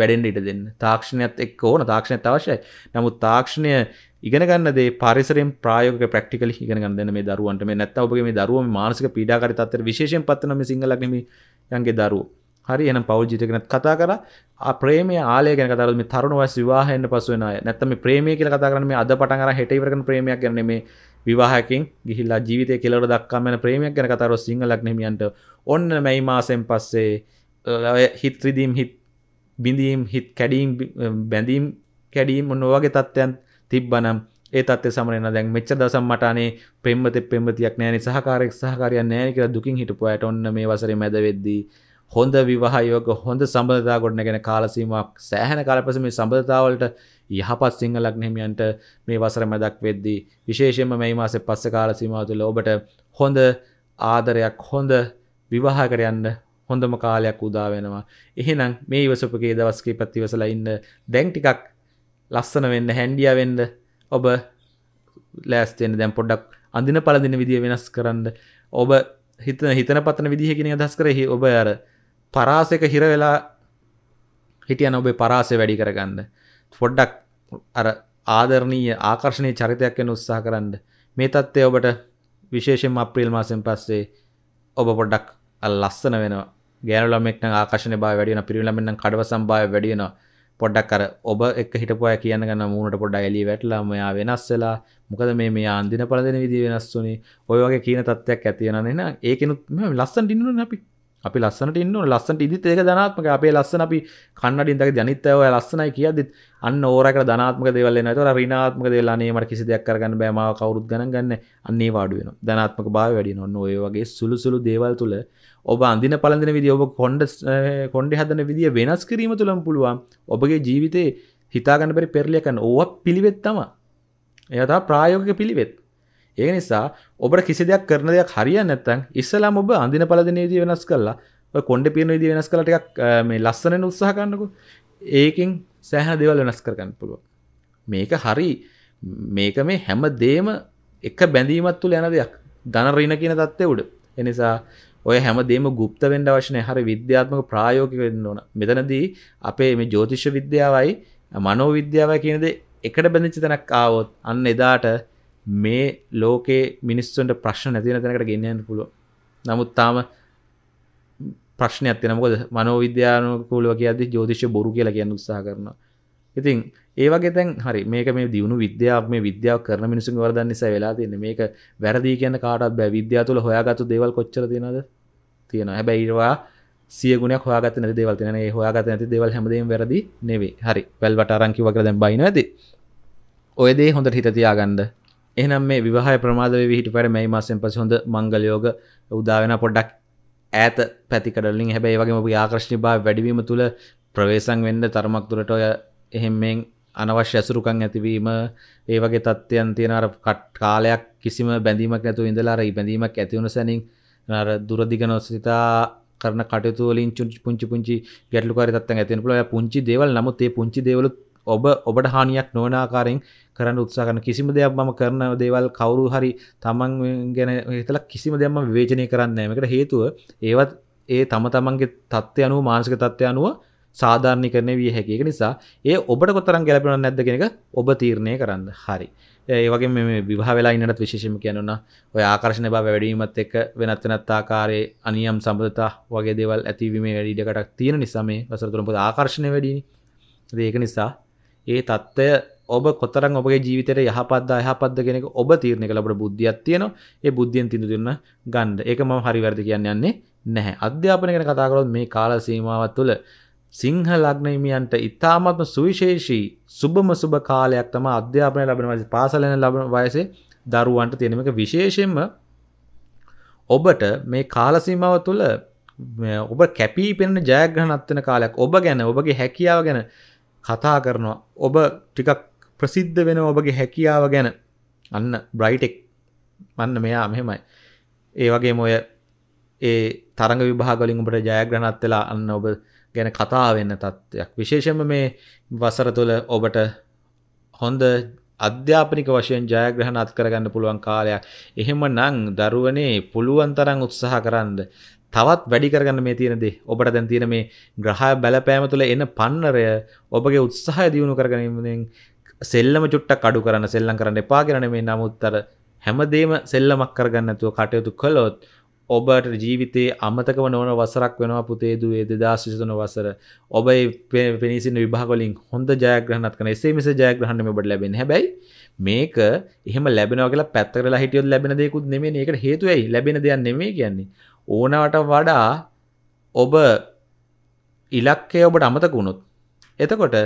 වැඩෙන්ට ඉට දෙන්න තාක්ෂණයත් එක් ඕන තාක්ෂණයත් අවශ්‍යයි නමුත් තාක්ෂණය ඉගෙනගන්නදේ පරිසරෙන් ප්‍රායෝග ප්‍රක්ටිකල ඉගෙනගන්න මේ දරුවන්ට මේ නැත්ත ඔබගේ මේ දරුවම මානසික පීඩාකාරී තත්ත්වයට විශේෂයෙන් පත්වන සිංහලගමි යන්ගේ දරුවෝ හරි එනම් පවල් ජීතකනත් කතා කර ප්‍රේමේ ආලය ගැන කතාර මේ තරුණ වස් විවාහයන්න පසුවන නැත්තම ප්‍රේමය කියල කතා කරන මේ අද පටන් අර හෙටවරකන ප්‍රේමයක් ගැන මේ විවාහකින් ගිහිල්ලා ජීවිතය කෙලවට දක්කාමන ප්‍රේමයක් ගැන කතාර සිංහලක් නෙමියන්ට ඔන්න මැයි මාසෙන් පස්සේ හිත්‍රදීම් හිත් බිඳීම් හිත් කැඩීම් බැඳීම් කැඩීම නොවගේ තත්ත්වයන් තිබ්බනම් ඒ තත්ය සමරන දැන් මෙච්ච දසම් මටනේ පෙම්මත පෙම්මතියක් නෑන සහකාරෙක් සහකාරය නෑ කියර දුකින් හිටපු ඇයට ඔන්න මේ වසර මැදවෙද්දී හොඳ විවාහයෝක හොඳ සබඳතා ගොඩන ගැන කාලසීමක් සෑහන කාලපස මේ සබඳතාවලට යහපත් සිංහලක් නෙමියන්ට මේ වසර මැදක් වෙද්දී විශේෂෙන්ම මෙයි මාසේ පස්ස කාලසීමාව තුළ ඔබට හොඳ ආදරයක් හොඳ විවාහකරයන්න හොඳම කාලයක් උදා වෙනවා එහෙනම් මේ ඉවසපුගේ දවස්කේ පත්තිවසලා ඉන්න දැන් ටිකක් ලස්සන වෙන්න හැන්ඩිය වෙන්න ඔබ ලෑස්තෙන් දැම් පොඩ්ඩක් අඳින පලදින විදිිය වෙනස් කරන්න ඔබ හිතන හිතන පතන විදිහකින දස් කරෙහි ඔබ අර පරාසක හිර වෙලා හිටියන ඔබේ පරාසය වැඩි කරගන්න පොඩ්ඩක් අර ආදරණීය ආකර්ශණය චරිතයක් වෙන උත්සාහ කරන්න මේ තත්ත්වය ඔබට විශේෂෙන් අප්‍රීල් මාසෙන් පස්සේ ඔබ පොඩ්ඩක් ලස්සන වෙන ගෑනුලමෙක්න ආකශන බා වැඩියන පිරිලමෙන්න්න කඩව සම්බාය වැඩියන පොඩ්ඩක් කර ඔබ එක් හිටපුය කියන්න ගන්න මූුණට පොඩ එලි වැටලාමයා වෙනස්සලා මොකද මේ මේ අන්දින පලදන විදි වෙනස්සුනි ඔය වගේ කියන තත්ත්වයක් ඇතියෙන එන ඒකනුත් ලස්සන් ඉන්නු අපි අපි ලස්සනට ඉන්න ලස්සට ඉදිත් ඒක ධනාත්මක අපේ ලස්සන අපි කන්නඩින් දක ජනිතව ලස්සනයි කියදත් අන්න ඕරක ධනාත්මක දෙවල නතර රිනාත්මක දෙලානේ මට කිසි දෙයක් කරගන්න බෑමාව කවරුත් ගන ගන්න අන්නේ වාඩුවෙන ධනාත්මක භාව වැඩි නොන්න ඔය වගේ සුළු සුළු දේවල් තුළ ඔබ අඳන පලඳන විදි ඔබ කොන්ඩ කොන්ඩ හදන විදිිය වෙනස් කිරීම තුළම් පුළුවන් ඔබගේ ජීවිතේ හිතාගන්න පරි පෙරලියකන් ඕව පිළිවෙත් තම එයතා ප්‍රායෝගක පිළිවෙත් ඒ නිසා ඔබ කිසි දෙයක් කරන දෙයක් හරිය නැත්තන් ඉස්සලාම ඔබ අඳන පලදනේදී වෙනස් කරලා කොන්ඩ පිරන දී වෙනස් කලටක් මේ ලස්සන උත්සාහකන්නකු ඒකින් සෑහන දෙවල් වෙනස් කරගන්න පුළුව මේක හරි මේක මේ හැම දේම එක බැඳීමත් තුළ යන දෙයක් ධනරීන කියන තත්ත්ය උඩ එනිසා ඔය හැමදේම ගුප්ත වෙන්ඩ වශනය හරි විද්‍යාත්මක ප්‍රායෝක වෙන්න ඕන මෙතනදී අපේ මේ ජෝතිෂ විද්‍යාවයි මනෝ විද්‍යාව කියනද එකට බැඳචි තැනක් ආවොත් අන්න එදාට මේ ලෝකේ මිනිස්සුන්ට ප්‍රශ්න නැතින තැනකට ගෙන්න්නන්න පුළුව නමුත් තාම ප්‍රශ්නයක් තිනකොද මනෝවිද්‍යානකූලව කියද ජෝතිෂ බොරු කියලා කියන්න උත්සා කරන ඉතින් ඒවගේ තැන් හරි මේක මේ දියුණු විද්‍යාව මේ විද්‍යාව කරන මිනිසුන් වරදන්න නිසා වෙලා තින්න මේක වැරදි කියන්න කාටත් බෑ විද්‍යා තුළ හොයාගත්තු දේවල් කොච්චර තිනද තියෙන හැබැයිවා සියගුණයක් හොයාගත නැති දේවල් තියෙන ඒ හොයාගත නැති දේවල් හැමදේම වැරදි නෙවෙයි හරි වැල් වටාරං කිව්වා කියලා දැන් බයින ඇති ඔය දේ හොඳට හිත තියාගන්න එහෙනම් මේ විවාහය ප්‍රමාද වේ හිට පෙර මේ මාසෙන් පස්සේ හොඳ මංගල යෝග උදා වෙන පොඩ්ඩක් ඈත පැතිකඩලින් හැබැයි වගේම ඔබේ ආකර්ෂණීය භාවය වැඩිවීම තුල ප්‍රවේශම් වෙන්න තරමක් දුරට ඔය එහෙම්මෙන් අනවශ්‍ය ඇසුරුකම් ඇතිවීම ඒ වගේ තත්ත්වයන් තියෙන අර කාලයක් කිසිම බැඳීමක් නැතුව ඉඳලා අර බැඳීමක් ඇති වුණ සැනින් අර දුරදිග නොසිතා කරන කටතුවලින් චුචි පුංචි පුංචි ගැටලුකාර තත්ත ඇතින පුල පුංචි දේවල් නමුත් ඒ පුංචි දේවලු ඔබ ඔබට හානියක් නොනාකාරෙන් කරන්න උත්සා කරන කිසිම දෙයක් මම කරන දේවල් කවුරු හරි තමන් ගැන හිතල කිසිම දෙයක්ම වේචනය කරන්න මේකට හේතුව ඒවත් ඒ තම තමන්ගේ තත්ත්ය අනුව මාංසික තත්ත්ය අනුව සාධාරණි කරන විය හැකික නිසා ඒ ඔබට කොතරන් ගැලපෙන නැද්ද කෙනෙක ඔබ තීරණය කරන්න හරි ඒවගේ මේ විවාහ වෙලා ඉන්නට විශේෂම කියනන්න ඔය ආකර්ශණ බව වැඩීමත් එක්ක වෙනත් වෙනත් ආකාරයේ අනියම් සම්බඳතා වගේ දේවල් ඇතිවීමේ වැඩි ඉඩකඩක් තියෙන නිසා මේ වසර තුන පොත ආකර්ෂණය වැඩිනේ ඒක නිසා ඒ தত্ত্বය ඔබ කොතරම් ඔබගේ ජීවිතයට යහපත්ද අයහපත්ද කියන එක ඔබ තීරණය කළ අපේ බුද්ධියක් තියෙනවා ඒ බුද්ධියෙන් තිඳුන ගන්න ඒක මම හරි වැරදි කියන්නේ නැහැ අධ්‍යාපනය ගැන කතා කරොත් මේ කාල සීමාව තුළ සිංහ ලග්නහිමියන්ට ඉතාමත්ම සුවිශේෂී සුබම සුබ කාලයක් තම අධ්‍යාපනය ලබන වයස පාසලන ලබන වයසේ දරුවන්ට තියෙන එක විශේෂයෙන්ම ඔබට මේ කාලසීමාව තුළ ඔබ කැපී පෙනෙන ජයග්‍රහණත්වන කාලයක් ඔබ ගැන ඔබගේ හැකියාව ගැන කතා කරනවා ඔබ ටිකක් ප්‍රසිද්ධ වෙන ඔබගේ හැකියාව ගැන අන්න බ්‍රයිටෙක් මන්න මෙයා මෙහෙමයි ඒ වගේ මොය ඒ තරග විභාගලින් ඔබට ජයග්‍රහණත් වෙලා අන්න ඔබ ගැන කතා වෙන්න තත්ත්වයක් විශේෂම මේ වසර තුළ ඔබට හොඳ අධ්‍යාපනික වශයෙන් ජයග්‍රහණ අත් කරගන්න පුළුවන් කාලයක් එහෙම නං දරුවනේ පුළුවන් තරං උත්සාහ කරන්න තවත් වැඩි කරගන්න මේ තියෙනදේ ඔබට දැන් තියෙන මේ ග්‍රහය බැලපෑම තුළ එන පන්නරය ඔබගේ උත්සාහය දියුණු කරගනීමෙන් සෙල්ලම චුට්ටක් අඩු කරන්න සෙල්ලම් කරන්න එපා කරන මේ නමුත්තර හැමදේම සෙල්ලමක් කරගන්නතුව කටයුතු කළොත් ඔබට ජීවිතේ අමතකව නොවන වසරක් වෙනවා පුතේදුවේ දෙදස් විසිතුන වසර ඔබයි පිනිසින විභාගලින් හොඳ ජයග්‍රහණත් කන එසේ මෙස ජයග්‍රහණම ඔබට ලැබෙන හැබැයි මේක එහම ලැබෙනවා කියලා පැත්තරලා හිටියොත් ලැබෙන දෙකුත් නෙමේ ඒකට හේතුවයි ලැබෙන දෙයක් නෙමේ කියන්නේ ඕනවට වඩා ඔබ ඉලක්කය ඔබට අමතකුණොත් එතකොට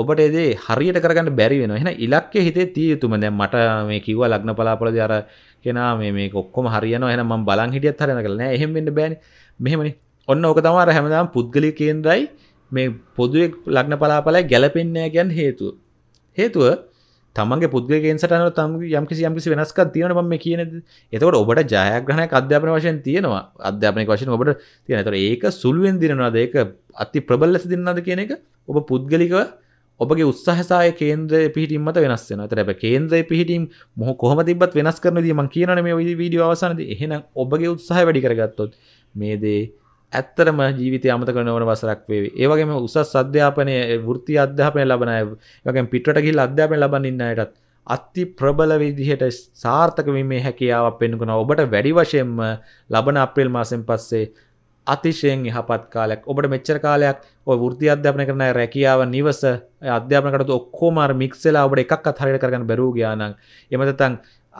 ඔබට ඒදේ හරියට කරගන්න බැරි වෙන එන ඉලක්කය හිතේ තියයුතුම දැ මට මේ කිව ලක්න පලාපොල දර කෙනා මේ කොක්කොම හරියන හන ම බලන් හිටියත් හරන කරන එහෙමෙන්ට බෑන මෙහෙමනි ඔන්න ඕක තමාර හැමදාම් පුද්ගලි කේන්ද්‍රයි මේ පොදුවෙක් ලක්න පලාපලයි ගැලපෙන්න්නෑ ගැන් හේතු හේතුව තමගේ පුද්ගලගෙන්සටන තම යම්කිසි යම්කිසි වෙනස්කක් තියෙන ම කියන එතකට ඔබට ජයග්‍රහණයක් අධ්‍යාපන වශයෙන් තියෙනවා අධ්‍යාපනය වශයෙන් ඔබට තියෙනතර ඒක සුළුවෙන් දිරනවාද ඒක අති ප්‍රබල්ලස දින්නද කියන එක ඔබ පුද්ගලිකව ඔබගේ උත්සාහසාය කේන්ද්‍රය පිහිටීම මත වෙනස් වෙනවා. ඒතර හැබැයි කේන්ද්‍රය පිහිටීම මොහ කොහොම තිබ්බත් වෙනස් කරන විදිය මම කියනවනේ මේ වීඩියෝ අවසානයේදී. එහෙනම් ඔබගේ උත්සාහය වැඩි කරගත්තොත් මේ දේ ඇත්තරම ජීවිතය අමතක නොවන වසරක් වේ ඒවගේම උසස් අධ්‍යාපනය ෘති අධ්‍යාපනය ලබන වගේ පිටට ගිල් අධ්‍යාපන ලබන්නන්නයටත් අත්ති ප්‍රබල විදිහට සාර්ථක වීමේ හැකියාවක් පෙන්නුකන ඔබට වැඩි වශයෙන්ම ලබන අප්‍රේල් මාසෙන් පස්සේ අතිශයෙන් යහපත් කාලයක් ඔබට මෙච්චර කාලයක් ඔය වෘත්ති අධ්‍යාපනය කරන රැකියාව නිවස අධ්‍යාපනකට ඔක්කොම අර මික්ස් වෙලා ඔබට එකක්වත් හරියට කරගන්න බැරුව ගියා නම් එහෙම නැත්නම්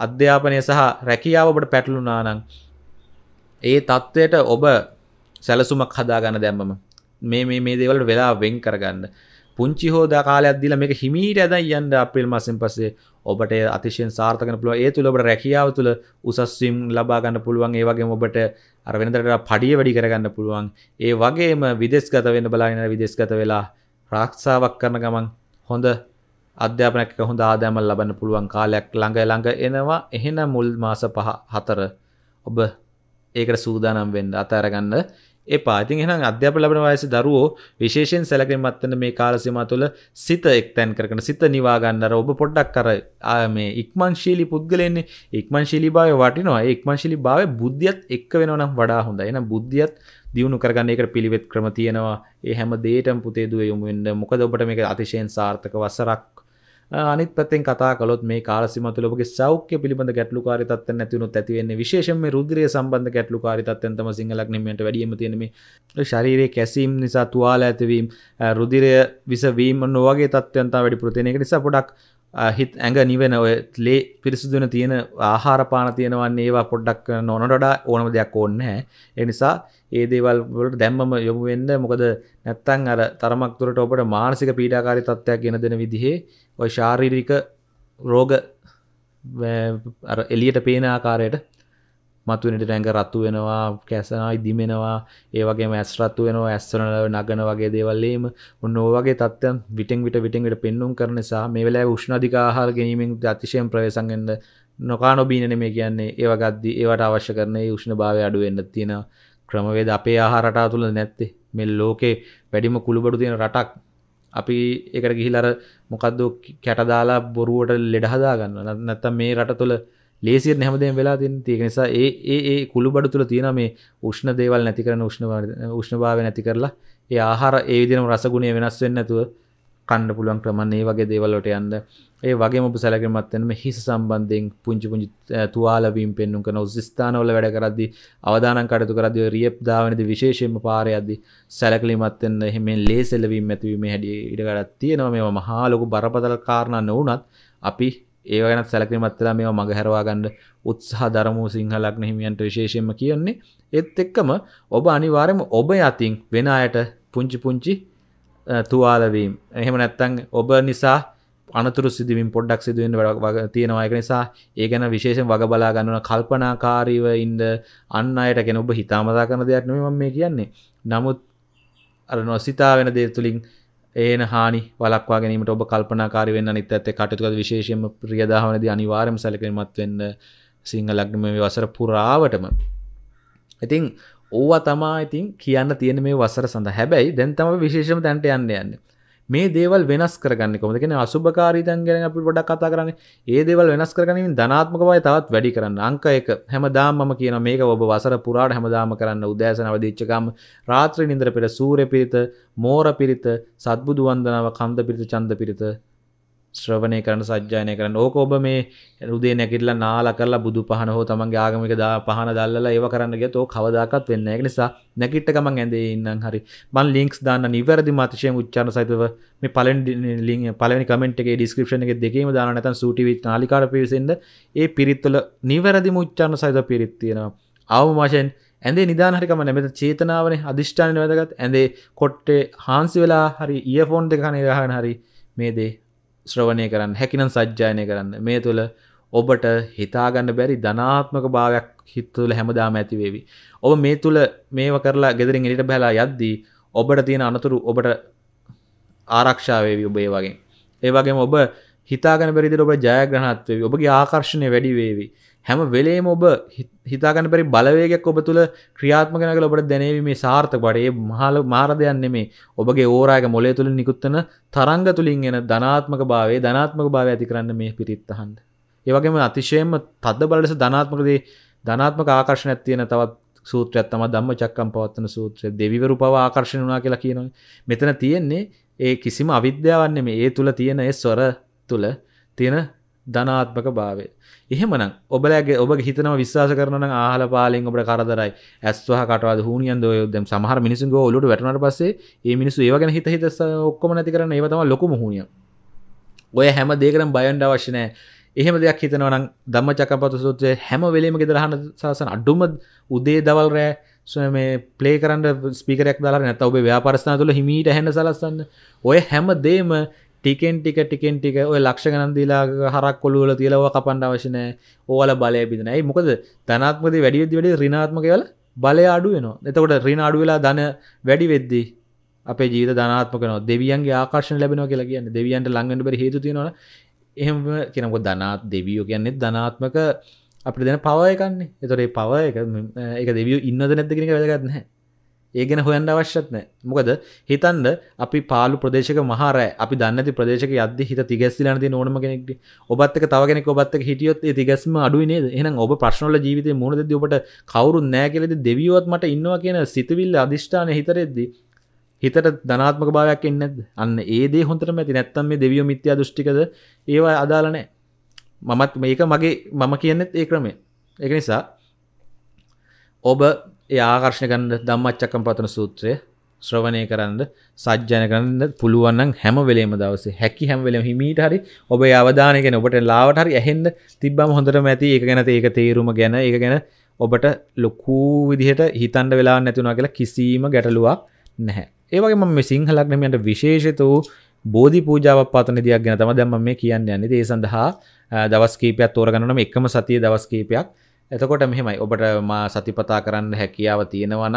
අධ්‍යාපනය සහ රැකියාව ඔබට පැටළුණා නම් ඒ தത്വයට ඔබ සැලසුමක් හදාගන්න දැම්මම මේ මේ මේ දේවල් වෙලා වෙන් කරගන්න පුංචි හෝදා කාලයක් දීලා මේක හිමීට ඇදන් යන්න අප්‍රේල් මාසෙන් පස්සේ ඔබට අතිශයෙන් සාර්ථක වෙන්න පුළුවන් ඒ තුල ඔබට රැකියාව තුල උසස් වීම් ලබා ගන්න පුළුවන් ඒ වගේම ඔබට අර වෙනතරට පඩිය වැඩි කරගන්න පුළුවන් ඒ වගේම විදෙස්ගත වෙන්න බලාගෙන විදෙස්ගත වෙලා රාක්ෂාවක් කරන ගමන් හොඳ අධ්‍යාපනක හොඳ ආදෑමල් ලබන්න පුළුවන් කාලයක් ළඟ ළඟ එනවා එහෙන මුල් මාස පහ හතර ඔබ ඒකට සූදානම් වෙන්න අතාරගන්න එපා ඉතින් එහෙනම් අධ්‍යාපන ලැබෙන වයසේ දරුවෝ විශේෂයෙන් සැලකිලිමත් වෙන මේ කාලසීමා තුළ සිත එක්තැන් කරගෙන සිත නිවා ගන්න අර ඔබ පොඩ්ඩක් අර මේ ඉක්මන්ශීලී පුද්ගලයන්නේ ඉක්මන්ශීලී භාවය වටිනවා ඒ ඉක්මන්ශීලී භාවය බුද්ධියත් එක්ක වෙනවා නම් වඩා හොඳයි එහෙනම් බුද්ධියත් දියුණු කරගන්න එකට පිළිවෙත් ක්‍රම තියෙනවා ඒ හැම දෙයකටම පුතේ දුවේ යොමු වෙන්න මොකද ඔබට මේක අතිශයින් සාර්ථක වසරක් අනිත් පැත්තෙන් කතා කළොත් මේ කාලසිමතුලගේ සෞඛ්‍ය පිළිබඳ ගැටලු කාරිතත් නැතිවුණොත් ඇතිවෙන්නේ විශේෂයෙන්ම රුධිරය සම්බන්ධ ගැටලු කාරිතත්ෙන් තමයි සිංහලක් නිමෙන්ට වැඩිම තියෙන මේ ශරීරයේ කැසීම් නිසා තුවාල ඇතිවීම රුධිරය විසවීම නොවගේ තත්ත්වයන් තමයි වැඩිපුර තියෙන. ඒක නිසා පොඩක් හිත් ඇඟ නිවෙන ඔය ලේ පිරිසිදුන තියෙන ආහාරපාන තියෙනවන් ඒවා පොඩ්ඩක් නොනොඩා ඕනම දෙයක් ඕන්න එනිසා ඒ දේවල් වලට දැම්මම යොමුවෙන්න මොකද නැත්තන් අර තරමක් තුරට ඔබට මානසික පීඩාකාරි තත්ත්වයක් ගෙන දෙන විදිහේ ඔය ශාරීරික රෝග එලියට පේන ආකාරයට මතුවනට රැඟ රත්තු වෙනවා කැසනයි දිමෙනවා ඒවගේ මැස් රත්තු වෙනවා ඇස්සනල නගන වගේ දේවල්ලේම උන්න ඕවගේ තත්ව විටෙන් විට විටෙන්ට පෙන්නුම් කරනසා මේ වෙලා උෂ්ණධිකාහාර ගැනීමෙන් අතිශයෙන් ප්‍රවේසන්ගෙන්ද නොකානොබීනන මේ කියන්නේ ඒවගත්දි ඒවට අවශ්‍ය කරන උෂ්ණ භාව අඩුවෙන්න්න තියෙන ක්‍රමවේද අපේ ආහාරටා තුළ නැත්තේ මෙල් ලෝකේ වැඩිම කුළුබඩු තියෙන රටක් අපි එකට ගිහිලර මොකක්ද කැටදාලා බොරුවට ලෙඩහදාගන්න නැත්තම් මේ රට තුළ ලේසිර හැමදෙන් වෙලා තින් තිය නිසා ඒ ඒ කුළු බඩු තුළ තියෙන මේ උෂ්ණ දේවල් නැති කරන උෂ්ණ උෂ්ණභාව නැති කරලා ඒ ආහාර ඒ විදිනම රසගුණය වෙනස් වෙන්නතුව කණ්ඩ පුළුවන් ක්‍රමන් ඒ වගේ දේවල්ලට යන්න ඒ වගේ ඔබ සැලකිමත්තනම හිස සම්බන්ධයෙන් පුංචි පුංචි තුවාලවීම් පෙන්නුම් කන ස්ථානවල වැඩ කරදදි අවධානන් කටතු කරදව රියප් දාවනද විශේෂයෙන්ම පාරයද්දි සැලකලිමත්තෙන් එහෙමෙන් ලේ සෙලවීම් ඇතිවීම හැඩිය ඉඩකඩත් තියෙනව මේ මහාලොකු බරපතල කාරණන්න වුනත් අපි ඒවගෙන සැලකිමත්වෙලා මේ මඟහැරවාගන්න උත්සාහ දරමූ සිංහලක්න හිමියන්ට විශේෂයෙන්ම කියන්නේ එත් එක්කම ඔබ අනිවාරම ඔබ අතින් වෙන අයට පුංචි පුංචි තුවාලවීම් එහෙම නැත්තං ඔබ නිසා අනතුර සිදුවින් පොඩ්ඩක් සිදුවෙන් වැඩක් තියෙනවායක නිසා ඒ ගැන විශේෂෙන් වග බලා ගන්නන කල්පනාකාරීව ඉන්ඩ අන්න අයට ගැන ඔබ හිතාමතා කරන දෙයක් නොම මේ කියන්නේ නමුත් අර නොසිතා වෙන දේ තුළින් ඒන හානි වලක්වා ගැනීමට ඔබ කල්පනාකාර වෙන්න නිත ඇත කටතුකද විශේෂයම ප්‍රියදාහනද අනිවාරම සැලකිරීමත් වෙන්න සිංහලක්න මේ වසර පුරාවටම. ඉතිං ඕවා තමා ඉතින් කියන්න තියෙන මේ වසර සඳ හැබැයි දැන්තම විශේෂම තැන්ට යන්න යන්න මේ දේවල් වෙනස් කරගන්න කොමද කියන අසුභකාරීතන් ගැන අපි ගොඩක් කතා කරන්නේ. ඒ දේවල් වෙනස් කරගැනීමෙන් ධනාත්මකවය තවත් වැඩි කරන්න. අංක 1 හැමදාම මම කියන මේක ඔබ වසර පුරාට හැමදාම කරන්න උදෑසන අවදිච්ච ගම රාත්‍රී නිින්දර පෙර සූර්ය පිරිත, මෝර පිරිත, සත්බුදු වන්දනාව, කන්ද පිරිත, චන්ද පිරිත ශ්‍රවණය කරන සජ්ජායනය කරන්න ඕක ඔබ මේ රුදේ නැකිටලා නාලා කරලා බුදු පහන හෝ තමන්ගේ ආගමික දා පහන දැල්ලලා ඒව කරන්න ගියොත් ඕක කවදාකවත් වෙන්නේ නැහැ ඒ නිසා නැගිට ගමන් ඇඳේ ඉන්නම් හරි මම ලින්ක්ස් දාන්න නිවැරදිම අතිශයින් උච්චාරණ සහිතව මේ පළවෙනි ලින්ක් පළවෙනි කමෙන්ට් එකේ ඩිස්ක්‍රිප්ෂන් එකේ දෙකේම දාන්න නැත්නම් සූටිවි නාලිකාට පිවිසෙන්න ඒ පිරිත්වල නිවැරදිම උච්චාරණ සහිත පිරිත් තියෙනවා අවම වශයෙන් ඇඳේ නිදාහරිකම නැමත චේතනාවනේ අධිෂ්ඨාන වැදගත් ඇඳේ කොට්ටේ හාන්සි වෙලා හරි ඒ ෆෝන් දෙකන යහන හරි මේ දේ ශ්‍රවණය කරන්න හැකිනම් සජ්ජායනය කරන්න මේ තුළ ඔබට හිතාගන්න බැරි ධනාත්මක භාවයක් හිත්තුල හැමදාම ඇතිවේවි. ඔබ මේ තුළ මේව කරලා ගෙදරින් එලිට බැලා යද්දී ඔබට තියෙන අනතුරු ඔබට ආරක්ෂාවේවි ඔබ ඒ වගේ. ඒ වගේම ඔබ හිතාගන බැරිදිර ඔබ ජයග්‍රහත්වේවි ඔබගේ ආකර්ශණය වැඩිවේවි. හැම වෙලේම ඔබ හිතාගන්න පරි බලවේගයක් ඔබ තුළ ක්‍රියාත්මකනක ඔබට දැනවීමේ සාර්ථ පටේ මහල මාරධයන්නේ මේ ඔබගේ ඕරායක මොලේ තුළ නිකුත්තන තරංග තුළින් එන ධනාත්මක භාවේ ධනාත්මක භාව ඇති කරන්න මේ පිරිත්තහන්ට. ඒවගේම අතිශයම තද බලස ධනාත්මකදේ ධනාත්මක ආකර්ශණයක් තියෙන තවත් සූත්‍රයක් තම දම්ම චක්කම් පවත්වන සූත්‍රය දෙවිවරු පව ආකර්ශණ වනා කියලා කියනවා මෙතන තියෙන්නේ ඒ කිසිම අවිද්‍යාවන්නේ මේ ඒ තුළ තියෙන ඒ ස්වර තුළ තියෙන ධනාත්මක භාවය. එහෙමනම් ඔබලගේ ඔබ හිතනම විශ්වාස කරන ආහල පාලෙන් ඔබට කරදරයි ඇස්වා කටවද හුනියන් දෝයදම් සමහර මිනිසුන් ඔලුට වැටනට පස්සේ ඒ මිනිසු ඒ ගැන හිත හිත ඔක්කොම නැති කරන ඒව තම ලොකුම හුනිය. ඔය හැම දෙකරම් බයන්ඩ අවශ්‍ය නෑ. එහෙම දෙයක් හිතනවනම් ධම්ම චකපත සූත්‍රයේ හැම වෙලෙම ගෙදරහන සාසන අඩුම උදේ දවල් රෑ මේ ප්ලේ කරන්න ස්පිකරක් දාලා නැත්නම් ඔබේ ව්‍යාපාරස්ථාන තුළ හිමීට ඇහෙන්න සලස්සන්න. ඔය හැම දෙම ටිකෙන් ටික ටිකෙන් ටික ඔය ලක්ෂ ගනන්දීලා හරක් කොළුවල තියලව කපන්ඩ අවශනය ඕල බලය බිදනයි මොකද ධනාත්මද වැඩියදදි වැඩි රිනාත්මකවල බලය අඩු වෙනවා එතකොට රින අඩු වෙලා ධන වැඩි වෙද්දී අපේ ජීත ධනාත්මකන දෙවියන්ගේ ආකර්ශණ ලැබෙනවා කියලා කියන්න දෙවියන්ට ලඟට බර හේතු තියෙනවා එහෙම කෙනකො ධනාත් දෙවියෝ කියන්නේ ධනාත්මක අපි දෙන පවයකන්නේ එතොරේ පව එක දෙවිය ඉන්නද නැද්දකිනක වැදගත්නෑ ඒගෙන හොයන්න අවශ්‍යත්නෑ මොකද හිතන්ද අපි පාලු ප්‍රදේශක මහරෑ අපි දන්නති ප්‍රදේශක අද හිත තිගැස්සිලනති නොනම කෙනෙක්ට ඔබත්තක තවගෙනෙක ඔබත්තක හිටියොත් තිගැස්ම අඩුවනේ එනම් ඔබ ප්‍රශ්නල ජීවිත මුණද ඔබට කවරු නෑකෙලෙද දෙවියවත් මට ඉන්නවා කියන සිතවිල්ල අධිෂ්ඨාන හිතරෙද්දී හිතට ධනාත්මක භාවයක් එන්නද අන්න ඒදේ හොඳටම ඇති නැත්තම් මේ දෙවියෝ මිත්‍යා දෘෂ්ටිකද ඒවා අදාළ නැහැ මමත් මේක මගේ මම කියන්නේත් ඒ ක්‍රමය ඒක නිසා ඔබ ඒ ආකර්ශණ කරන්න දම්මච්චකම් පතන සූත්‍රය ශ්‍රවණය කරන්න සජ්ජන කරන්න පුළුවන්න්න හැම වෙලේම දවසේ හැකි හැම් වෙලම හිමීට හරි ඔබ අවධානයගෙන ඔබට ලාවට හරි ඇහෙන්ද තිබ්බම හොඳට මැති ඒ ගැන ඒක තේරුම ගැන ඒ ගැන ඔබට ලොකූ විදිහට හිතන්ඩ වෙලා නැතුනා කියලා කිසිීම ගැටලුවක් නැහැ ඒවගේ මම සිංහලක්නමට විශේෂතූ බෝධි පූජාව පතන දෙයක් ගැන තම දැම්ම මේ කියන්න යන්නේ ඒ සඳහා දවස්කීපයක් තෝරගන්නම එකම සතිය දවස්කීපයක් එතකොට මෙහෙමයි ඔබට මා සතිපතා කරන්න හැකියාව තියෙනවන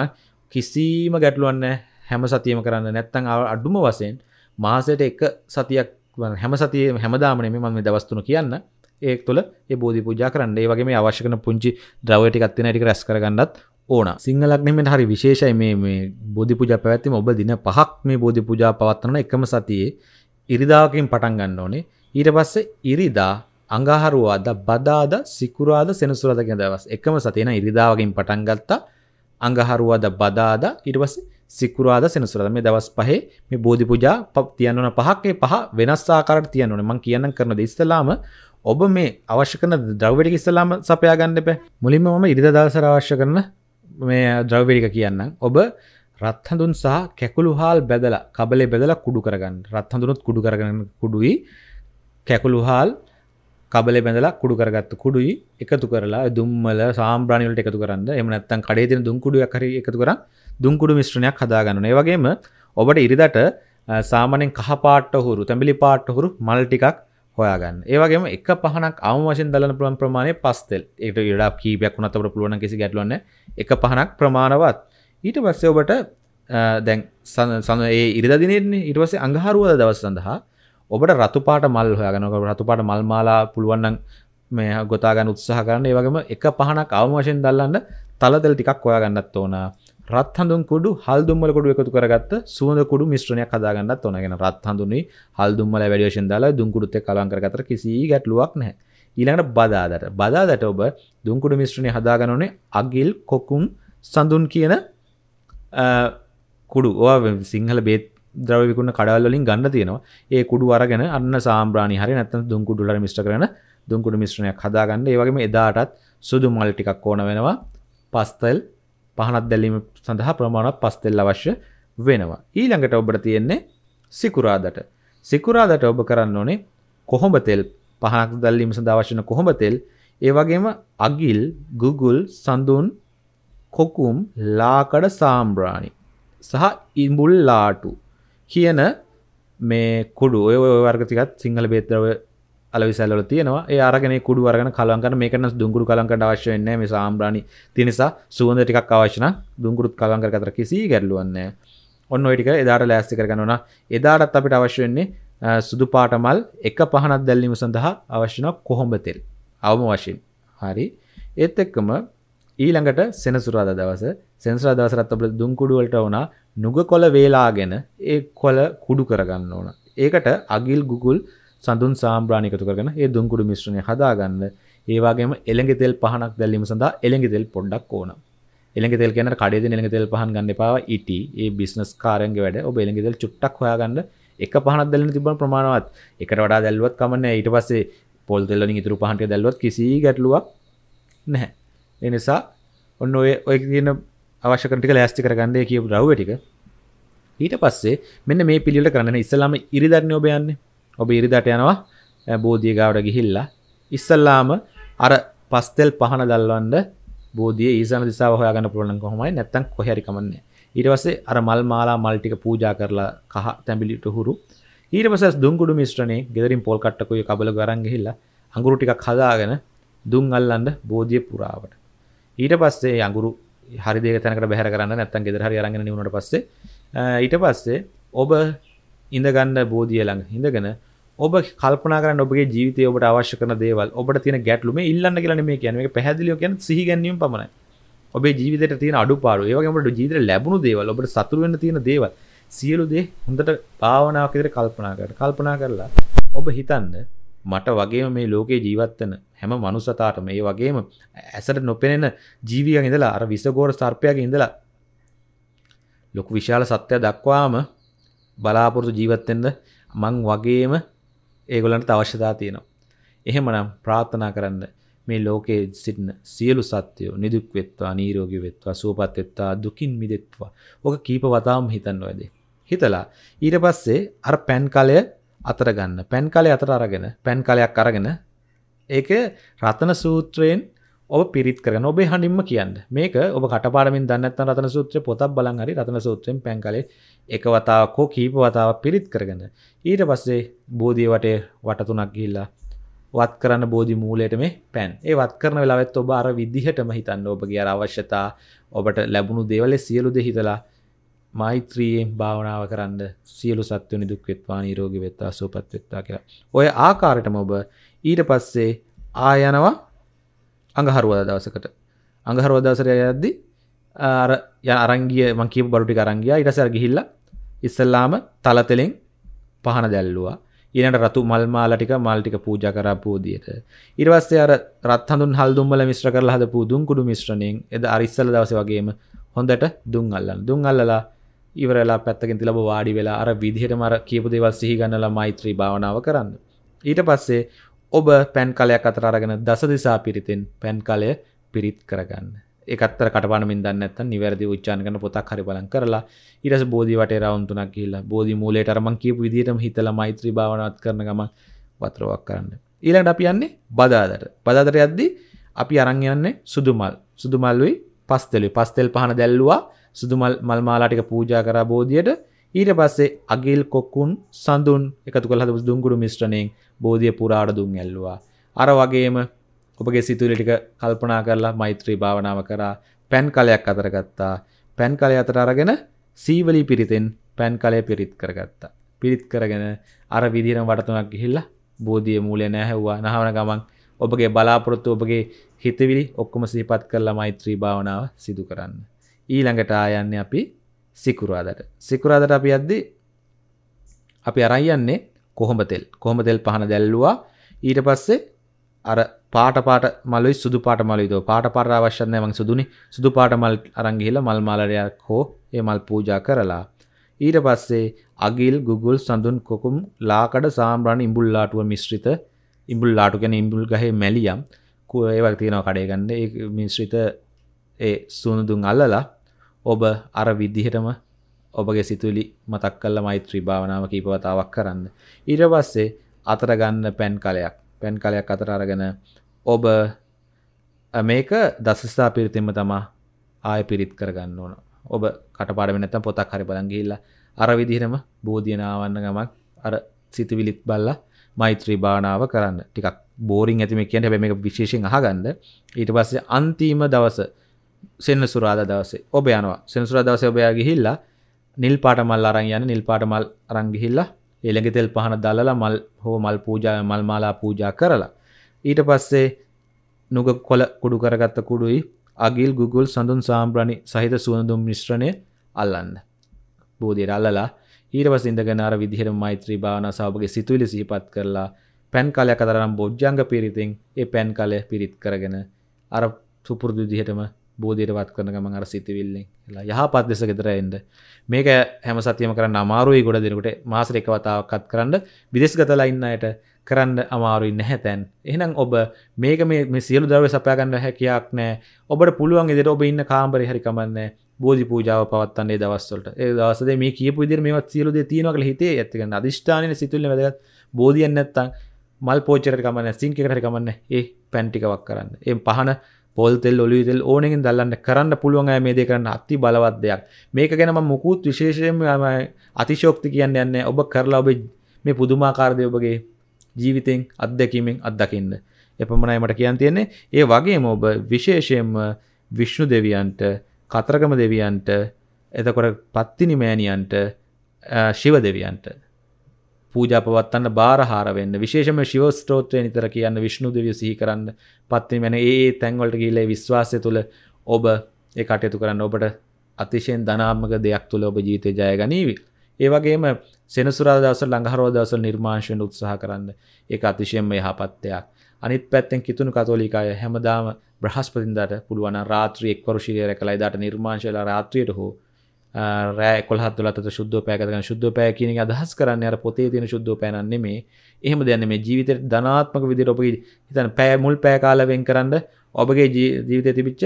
කිසිීම ගැටලුවන්න හැම සතියම කරන්න නැත්තං අඩුම වසයෙන් මාසයට එක සතියක් හැම සතිය හැමදාමනේ මම දවස්තුන කියන්න ඒ තුළ බෝධි පූජ කරන්න ඒ වගේ අවශ්‍යකන පුංචි ද්‍රවටිකත්තින ටික රැස් කරගන්නත් ඕන සිංහලක්නෙමට හරි විශේෂයි මේ බෝධි පුජ පැවැත්තිම ඔබ දින පහක් මේ බෝධි පුජා පවත්වන එකම සතියේ ඉරිදාකින් පටන් ගන්න ඕනේ ඊට පස්ස ඉරිදා අඟහරුවාද බදාද සිකුරාද සෙනසුරාද කියන දවස් එකම සතියන ඉරිදාවකින් පටන් ගත්තා අඟහරුවාද බදාද ඊට පස්සේ සිකුරාද සෙනසුරාද මේ දවස් පහේ මේ බෝධි පූජා තියන්න ඕන පහක් ඒ පහ වෙනස් ආකාරයට තියන්න ඕනේ මම කියන්නම් කරන දේ ඉස්සලාම ඔබ මේ අවශ්‍ය කරන ද්‍රව්‍ය ටික ඉස්සලාම සපයා ගන්න එපා මුලින්ම මම ඉරිදා දවසට අවශ්‍ය කරන මේ ද්‍රව්‍ය ටික කියන්නම් ඔබ රත්හඳුන් සහ කැකුළු හාල් බැදලා කබලේ බෙදලා කුඩු කරගන්න රත්හඳුනුත් කුඩු කරගන්න කුඩුයි කැකුළු හාල් කබල බැඳලා කුඩු කරගත්තු කුඩුයි එකතු කරලා දුම්මල සාම්බ්‍රාණිවලට එකතු කරන්න එම නැත්තන් කඩේ තින දුම්කුඩුවක් හරි එකතු කරන් දුම්කුඩු මිශ්‍රණයක් හදාගන්න. ඒ වගේම ඔබට ඉරිදට සාමානෙන් කහපාට හුරු තැඹිලි පාට හුරු මල් ටිකක් හොයාගන්න ඒවගේම එක පහනක් අවම වශයෙන් දලන පුළන් ප්‍රමාණය පස්තෙල් එකට ඩා කීපයක් වනතට පුළුවන් කිසි ගැටලුවන්න එක පහනක් ප්‍රමාණවත් ඊට පස්සේ ඔබට දැන් සඳ ඒ ඉරිදිනෙන්නේ ඉටවසේ අඟහරුවද දවස් සඳහා ඔබට රතුපාට මල් හොයාගනක රතුපාට මල්මාලා පුළුවන්න මේ ගොතාගන්න උත්සාහ කරන්න ඒවගේම එක පහනක් අවමශයෙන් දල්ලන්න තලදෙල් ටිකක් ඔයාගන්නත් ඕන රත්හඳුන් කුඩු හල්දුම්මල කොඩු එකතු කරගත්ත සුවඳ කුඩු මිශ්‍රණයක් හදාගන්නත් ඕනගෙන රත්හඳුනි හල්දුම්මල වැඩියෝෂන් දාලා දුංකුඩුත් කලංකරගතර කිසි ගැටලුවක් නැහැ ඊළඟට බදාදට බදාදට ඔබ දුංකුඩු මිශ්‍රණය හදාගනනේ අගිල් කොකුම් සඳුන් කියන කුඩු ඕ සිංහල බේත් ද්‍රව විකුණ කඩල්ලින් ගන්න තියෙනවා ඒ කුඩු අරගෙන අන්න සාම්්‍රාණි හරි නැත්තම් දුම්කුඩුලට මිශ්‍ර කරන දුම්කුඩු මිශ්‍රණයක් හදාගන්න ඒ වගේම එදාටත් සුදු මල් ටිකක් ඕන වෙනවා පස්තෙල් පහනක් දැල්ලීම සඳහා ප්‍රමාණක් පස්තෙල් අවශ්‍ය වෙනවා ඊළඟට ඔබට තියෙන්නේ සිකුරාදට සිකුරාදට ඔබ කරන්න ඕනේ කොහොඹ තෙල් පහනක් දැල්ලීම සඳහා අවශ්‍යන කොහොඹ තෙල් ඒ වගේම අගිල් ගුගුල් සඳුන් කොකුම් ලාකඩ සාම්බ්‍රාණි සහ ඉඹුල් ලාටු කියන මේ කුඩු ඔය වර්ගතිකත් සිංහල බේත්‍රව අලවිසැල්ල තියෙනවා ආරගෙන කුඩු වරග කලන්ගන මේකන දුංගුරු කලන්කට අවශ්‍යයන්නේ මේ සාම්්‍රාණි තිනිසා සුවන්ද ටිකක් අවශ්‍යන දුංගුරුත් කලංකර කතර කිසි ගැල්ලුවන්නේ ඔන්න ඔයිටික එදාට ලෑස්තිකර ගනන එදාටත් අපිට අවශ්‍යවෙන්නේ සුදු පාටමල් එක පහනත් දැල්ලීම සඳහා අවශ්‍යන කොහොඹ තෙල් අවම වශයෙන් හරි ඒත් එක්කම ඊළඟට සෙනසුරාද දවස සෙන්සරා දවසරත් අපට දුංකුඩුවලට වනා නුග කොළ වේලාගෙන ඒ කොළ කුඩු කරගන්න ඕන. ඒකට අගිල් ගුගුල් සඳුන් සාම්බ්‍රාණ එකතු කරගෙන ඒ දුම්කුඩු මිශ්‍රණය හදාගන්න. ඒ වගේම එළඟ තෙල් පහනක් දැල්වීම සඳහා එළඟ තෙල් පොඩ්ඩක් ඕන. එළඟ තෙල් කියන කඩේ දෙන එළඟ තෙල් පහන් ගන්න එපා. ඉටි ඒ බිස්නස් කාරයන්ගේ වැඩ. ඔබ එළඟ තෙල් චුට්ටක් හොයාගන්න. එක පහනක් දැල්වෙන තිබුණ ප්‍රමාණවත්. එකට වඩා දැල්වුවත් කමක් නැහැ. ඊට පස්සේ පොල් තෙල් වලින් ඉතුරු පහන් ටික දැල්වුවත් කිසි ගැටලුවක් නැහැ. ඒ නිසා ඔන්න ඔය ඔය කියන අවශ්‍යකටික ලෑස්ති කරගන්නය කිය ද්‍රව්ව ටික ඊට පස්සේ මෙන්න මේ පිළිට කරන්න ඉස්සලාම ඉරිධරණ ඔබයන්න ඔබ ඉරිදට යනවා බෝධිය ගාවට ගිහිල්ලා ඉස්සල්ලාම අර පස්තෙල් පහන දල්වන්ඩ බෝධිය ඒසන දිසා හොයාගන්න පුළන කොහොමයි නැත්තන් කොහැරි කමන්නේ ඊටවස්සේ අර මල් මාලා මල්ටික පූජා කරලා කහ තැබිලිට හුරු ඊටපසස් දුංගුඩු මිශ්‍රණේ ගෙදරින් පොල් කට්ටකුය කබල ගරන්ගෙහිල්ලා අඟුරු ටික කදාගෙන දුන් අල්ලන්ඩ බෝධිය පුරාවට ඊට පස්සේ අඟුරු හරිදේ තැනකට බැහර කරන්න නැත්තන් ගෙදර හරි අරගෙන නිවුණට පස්සේ ඊට පස්සේ ඔබ ඉඳගන්න බෝධිය ළඟ ඉඳගෙන ඔබ කල්පනා කරන්න ඔබගේ ජීවිතය ඔබට අවශ්‍ය කරන දේවල් ඔබට තියෙන ගැටලුම ඉල්ලන්න කියලා නෙමෙයි කියන්නේ මේක පැහැදිලිව කියන්නේ සිහි ගැනීම පමණයි. ඔබේ ජීවිතේට තියෙන අඩුපාඩු, ඒ වගේම ඔබට ජීවිතේ ලැබුණු දේවල්, ඔබට සතුරු වෙන්න තියෙන දේවල් සියලු දේ හොඳට භාවනාවක් විදිහට කල්පනා කරලා කල්පනා කරලා ඔබ හිතන්න මට වගේම මේ ලෝකේ ජීවත් වෙන හැම මනුසතාට මේ වගේම ඇසට නොපෙනෙන ජීවියන් ඉඳලා අර විසගෝර සර්පයක ඉඳලා ලොකු විශාල සත්‍යය දක්වාම බලාපොරොතු ජීවත්වෙන්න මං වගේම ඒගොලන්ට අවශ්‍යතා තියෙනවා. එහෙමනම් ප්‍රාර්ථනා කරන්න මේ ලෝකයේ සිටින සියලු සත්‍යයෝ නිදුක් වෙත්වා නීරෝගී වෙත්වා සුවපත් වෙත්වා දුකින් මිදෙත්වා. ඔක කීප වතාවම හිතන්න ඔයද. හිතලා ඊට පස්සේ අර පැන් කලය අතර ගන්න. පැන් කලය අතර අරගෙන පැන් කලයක් අරගෙන ඒක රතන සූත්‍රයෙන් ඔබ පිරිත් කරන ඔබේ හඬින්ම කියන්න මේක ඔබ කටපාඩමින් දන්නත් රතන සූත්‍ර පොතක් බලන් හරි රතන සූත්‍රයෙන් පැන් කලේ එක වතාවක් හෝ කීප වතාවක් පිරිත් කරගෙන ඊට පස්සේ බෝධිය වටේ වට තුනක් ගිහිල්ලා වත් කරන්න බෝධි මූලයට මේ පැන් ඒ වත් කරන වෙලාවෙත් ඔබ අර විදිහටම හිතන්න ඔබගේ අර අවශ්‍යතා ඔබට ලැබුණු දේවල් සියලු දේ හිතලා මෛත්‍රියෙන් භාවනාව කරන්න සියලු සත්ව නිදුක් වෙත්වා නිරෝගී වෙත්වා සුවපත් වෙත්වා කියලා ඔය ආකාරයටම ඔබ ඊට පස්සේ ආයනවා අඟහරුවද දවසකට අඟහරුවදසරය යද්දි ය අරංගිය මංකීප බඩුටි කරංගිය ඉටසර ගිහිල්ල ඉස්සල්ලාම තලතෙලෙන් පහන දැල්ලවා ඉනට රතු මල්මාලටික මල්ටික පූජ කරා පූදියට ඉරවස්සේ අර රත්හඳුන් හල්දුම්මල මිශ්‍ර කරලා හද පූදුම් කුඩු මිශ්‍රණයෙන් එද අරිස්සල දවස වගේම හොඳට දුන් අල්ලන් දුන් අල්ලලා ඉවරලා පැත්තකින් තිලබ වාඩි වෙලා අර විදිහට මර කියපු දෙවල් සිහිගන්නලා මෛත්‍රී භාවනාව කරන්න ඊට පස්සේ ඔබ පැන් කලයක් අතරගෙන දස දිසා පිරිතෙන් පැන් කලය පිරිත් කරගන්න එකත්තර කටපනමින් දන්නත් නිවැරදි උච්චාන කන පොතක් හරි බලන් කරලා ඉරස බෝධි වට රවුන්තුනක් කියලා බෝධි මූලයට අරමං කියපු විදිටම හිතල මෛත්‍රී භාවනාවත් කරන ගම වතරවක් කරන්න ඊළඟට අපි යන්නේ බදාදට බදාදට යද්දි අපි අරං යන්නේ සුදුමල් සුදුමල්ලුයි පස්තෙලි පස්තෙල් පහන දැල්ලවා සුදුමල් මල්මාලාටික පූජා කරා බෝධියට ඊට පස්සේ අගිල් කොක්කුන් සඳුන් එකතු කළ හදපු දුම්ගුරු මිශ්‍රණයෙන් බෝධිය පුරාට දුම් ඇල්ලුවා. අර වගේම ඔබගේ සිතුවිලි ටික කල්පනා කරලා මෛත්‍රී භාවනාව කරා පැන් කලයක් අතර ගත්තා. පැන් කලය අතර අරගෙන සීවලී පිරිතෙන් පැන් කලය පිරිත් කරගත්තා. පිරිත් කරගෙන අර විදිහටම වඩතුනක් ගිහිල්ලා බෝධිය මූලය නැහැව්වා. නහවන ගමන් ඔබගේ බලාපොරොත්තු ඔබගේ හිතවිලි ඔක්කොම සිහිපත් කරලා මෛත්‍රී භාවනාව සිදු කරන්න. ඊළඟට ආයන්නේ අපි සිකුරාදට සිකුරාදට අපි අද්දි අපි අරයන්නේ කොහොම තෙල් කොහොම තෙල් පහන දැල්ලුවා ඊට පස්සේ අර පාට පාට මලුයි සුදු පාට මලුයිද පාට පර අවශ්‍යන්න මං සුදුනි සුදු පාට මල් අරංගිහිල මල් මාලරයක් හෝ ඒ මල් පූජා කරලා ඊට පස්සේ අගිල් ගුගුල් සඳුන් කොකුම් ලාකඩ සාම්රණ ඉඹුල්ලාටුව මිශ්‍රිත ඉඹුල්ලාටු ගැන ඉඹුල් ගහේ මැලියම් ඒවක් තියෙනවා කඩේ ගන්න ඒ මිශ්‍රිත ඒ සුනුදුන් අල්ලලා ඔබ අර විදිහටම ඔබගේ සිතුලි මතක් කල්ල මෛත්‍රී භාවනාව කීපවතාවක් කරන්න. ඉර පස්සේ අතර ගන්න පැන් කලයක් පැන් කලයක් අතර අරගෙන ඔබ මේක දසස්ථා පිරිතිම තමා ආය පිරිත් කරගන්න ඕන ඔබ කටපාඩම නැතම් පොතක් හරි බලංගිල්ල අර විදිහටම බෝධියනාවන්න ගමක් අර සිතුවිලිත් බල්ලා මෛත්‍රී භානාව කරන්න ටිකක් බෝරිින් ඇතිම කියට හැබැ මේ විශේෂෙන් අහගන්ඩ ඊට පස්සේ අන්තිම දවස සෙන්න සුරාද දවසේ ඔබ යනවා සෙනසුර දවස ඔබයා ගිහිල්ලා නිල් පාට මල් අරං යන නිල් පාට මල් අරංගිහිල්ලා එළඟ තෙල් පහන දලලා මල් හෝ මල් පූජා මල් මාලා පූජා කරලා ඊට පස්සේ නුග කොල කුඩු කරගත්ත කුඩුයි අගිල් ගුගුල් සඳුන් සාම්බ්‍රණි සහිත සුවඳුම් මිශ්‍රණය අල්ලන්න බෝධයට අල්ලලා ඊරවස ඉඳගනාර විදිහර මෛත්‍රී භාවන සාභගේ සිතුවිලි සිහිපත් කරලා පැන් කලය කතරම් බොජ්ජංග පිරිතින් ඒ පැන් කලය පිරිත් කරගෙන අර සුපුරුදු දිහටම බෝධීරවත් කරන ගමන් අර සිතිවිල්ලෙන් ලා යහපත් දෙස ගෙතර එන්ඩ මේක හැම සතියම කරන්න අමාරුයි ගොඩ දෙනකට මාසර එක වතාවක්කත් කරන්න විදෙස් ගතලා ඉන්නයට කරන්න අමාරුයි නැහැ තැන් එහෙනම් ඔබ මේක මේ සියලු දව සපයගන්න හැකයක් නෑ ඔබට පුළුවන් ඉදිර ඔබ ඉන්න කාම්බරි හරිකමන්නේ බෝධි පූජාව පවත්තන්නේ දවස්වලට ඒ දවසද මේ කියපු ඉදිර මේ සියලුද තියනකල හිතේ ඇතිකන්න අධිෂ්ඨානය සිතුල්ල වැදගත් බෝධියන්නත්තං මල් පෝචරකමන්න සිංකකටහරිකමන්න ඒ පැන්ටිකවක් කරන්න එම් පහන පොල්තෙල් ඔලිතෙල් ඕනෙකින් දල්ලන්න කරන්න පුළුවන් අය මේ දේ කරන්න අති බලවත් දෙයක් මේක ගැනම මුකුත් විශේෂයෙන් අතිශෝක්ති කියන්න යන්න ඔබ කරලා ඔබේ මේ පුදුමාකාරදය ඔබගේ ජීවිතෙන් අත්දැකීමෙන් අත්දකින්න එපමණයි මට කියන් තියෙන්නේ ඒ වගේම ඔබ විශේෂයෙන්ම විශ්ණු දෙවියන්ට කතරගම දෙවියන්ට එතකොට පත්තිනි මෑණියන්ට ශිව දෙවියන්ට පූජා පවත්වන්න බාරහාර වෙන්න විශේෂම ශිව ස්තෝත්‍රය නිතර කියන්න විශ්ණු දෙවිය සිහි කරන්න පත්තිනි වෙන ඒ තැන්වලට ගිහිල්ලා විශ්වාසය තුල ඔබ ඒ කටයුතු කරන්න ඔබට අතිශයෙන් ධනාත්මක දෙයක් තුල ඔබ ජීවිතේ ජය ගනීවි. ඒ වගේම සෙනසුරාදා දවසට ලඟහරුවා දවසට නිර්මාංශ වෙන්න උත්සාහ කරන්න. ඒක අතිශයෙන්ම යහපත් දෙයක්. අනිත් පැත්තෙන් කිතුණු කතෝලික අය හැමදාම බ්‍රහස්පතින්දාට පුළුවන් නම් රාත්‍රියේ එක්වරු ශීලය රැකලා එදාට නිර්මාංශ වෙලා රාත්‍රියට හෝ රෑ කොහත්තුලට ශුද්ධ පෑකතන ශුද්ධ පෑ කියන අදහස් කරන්න අර පොතේ තියෙන ශුද්ධ පෑනන්නේ මේ එහෙම දෙන්න මේ ජීවිත ධනාත්මක විදිර ඔපගේ හිතන පෑ මුල් පෑකාලවෙන් කරන්න ඔබගේ ජීවිත තිබිච්ච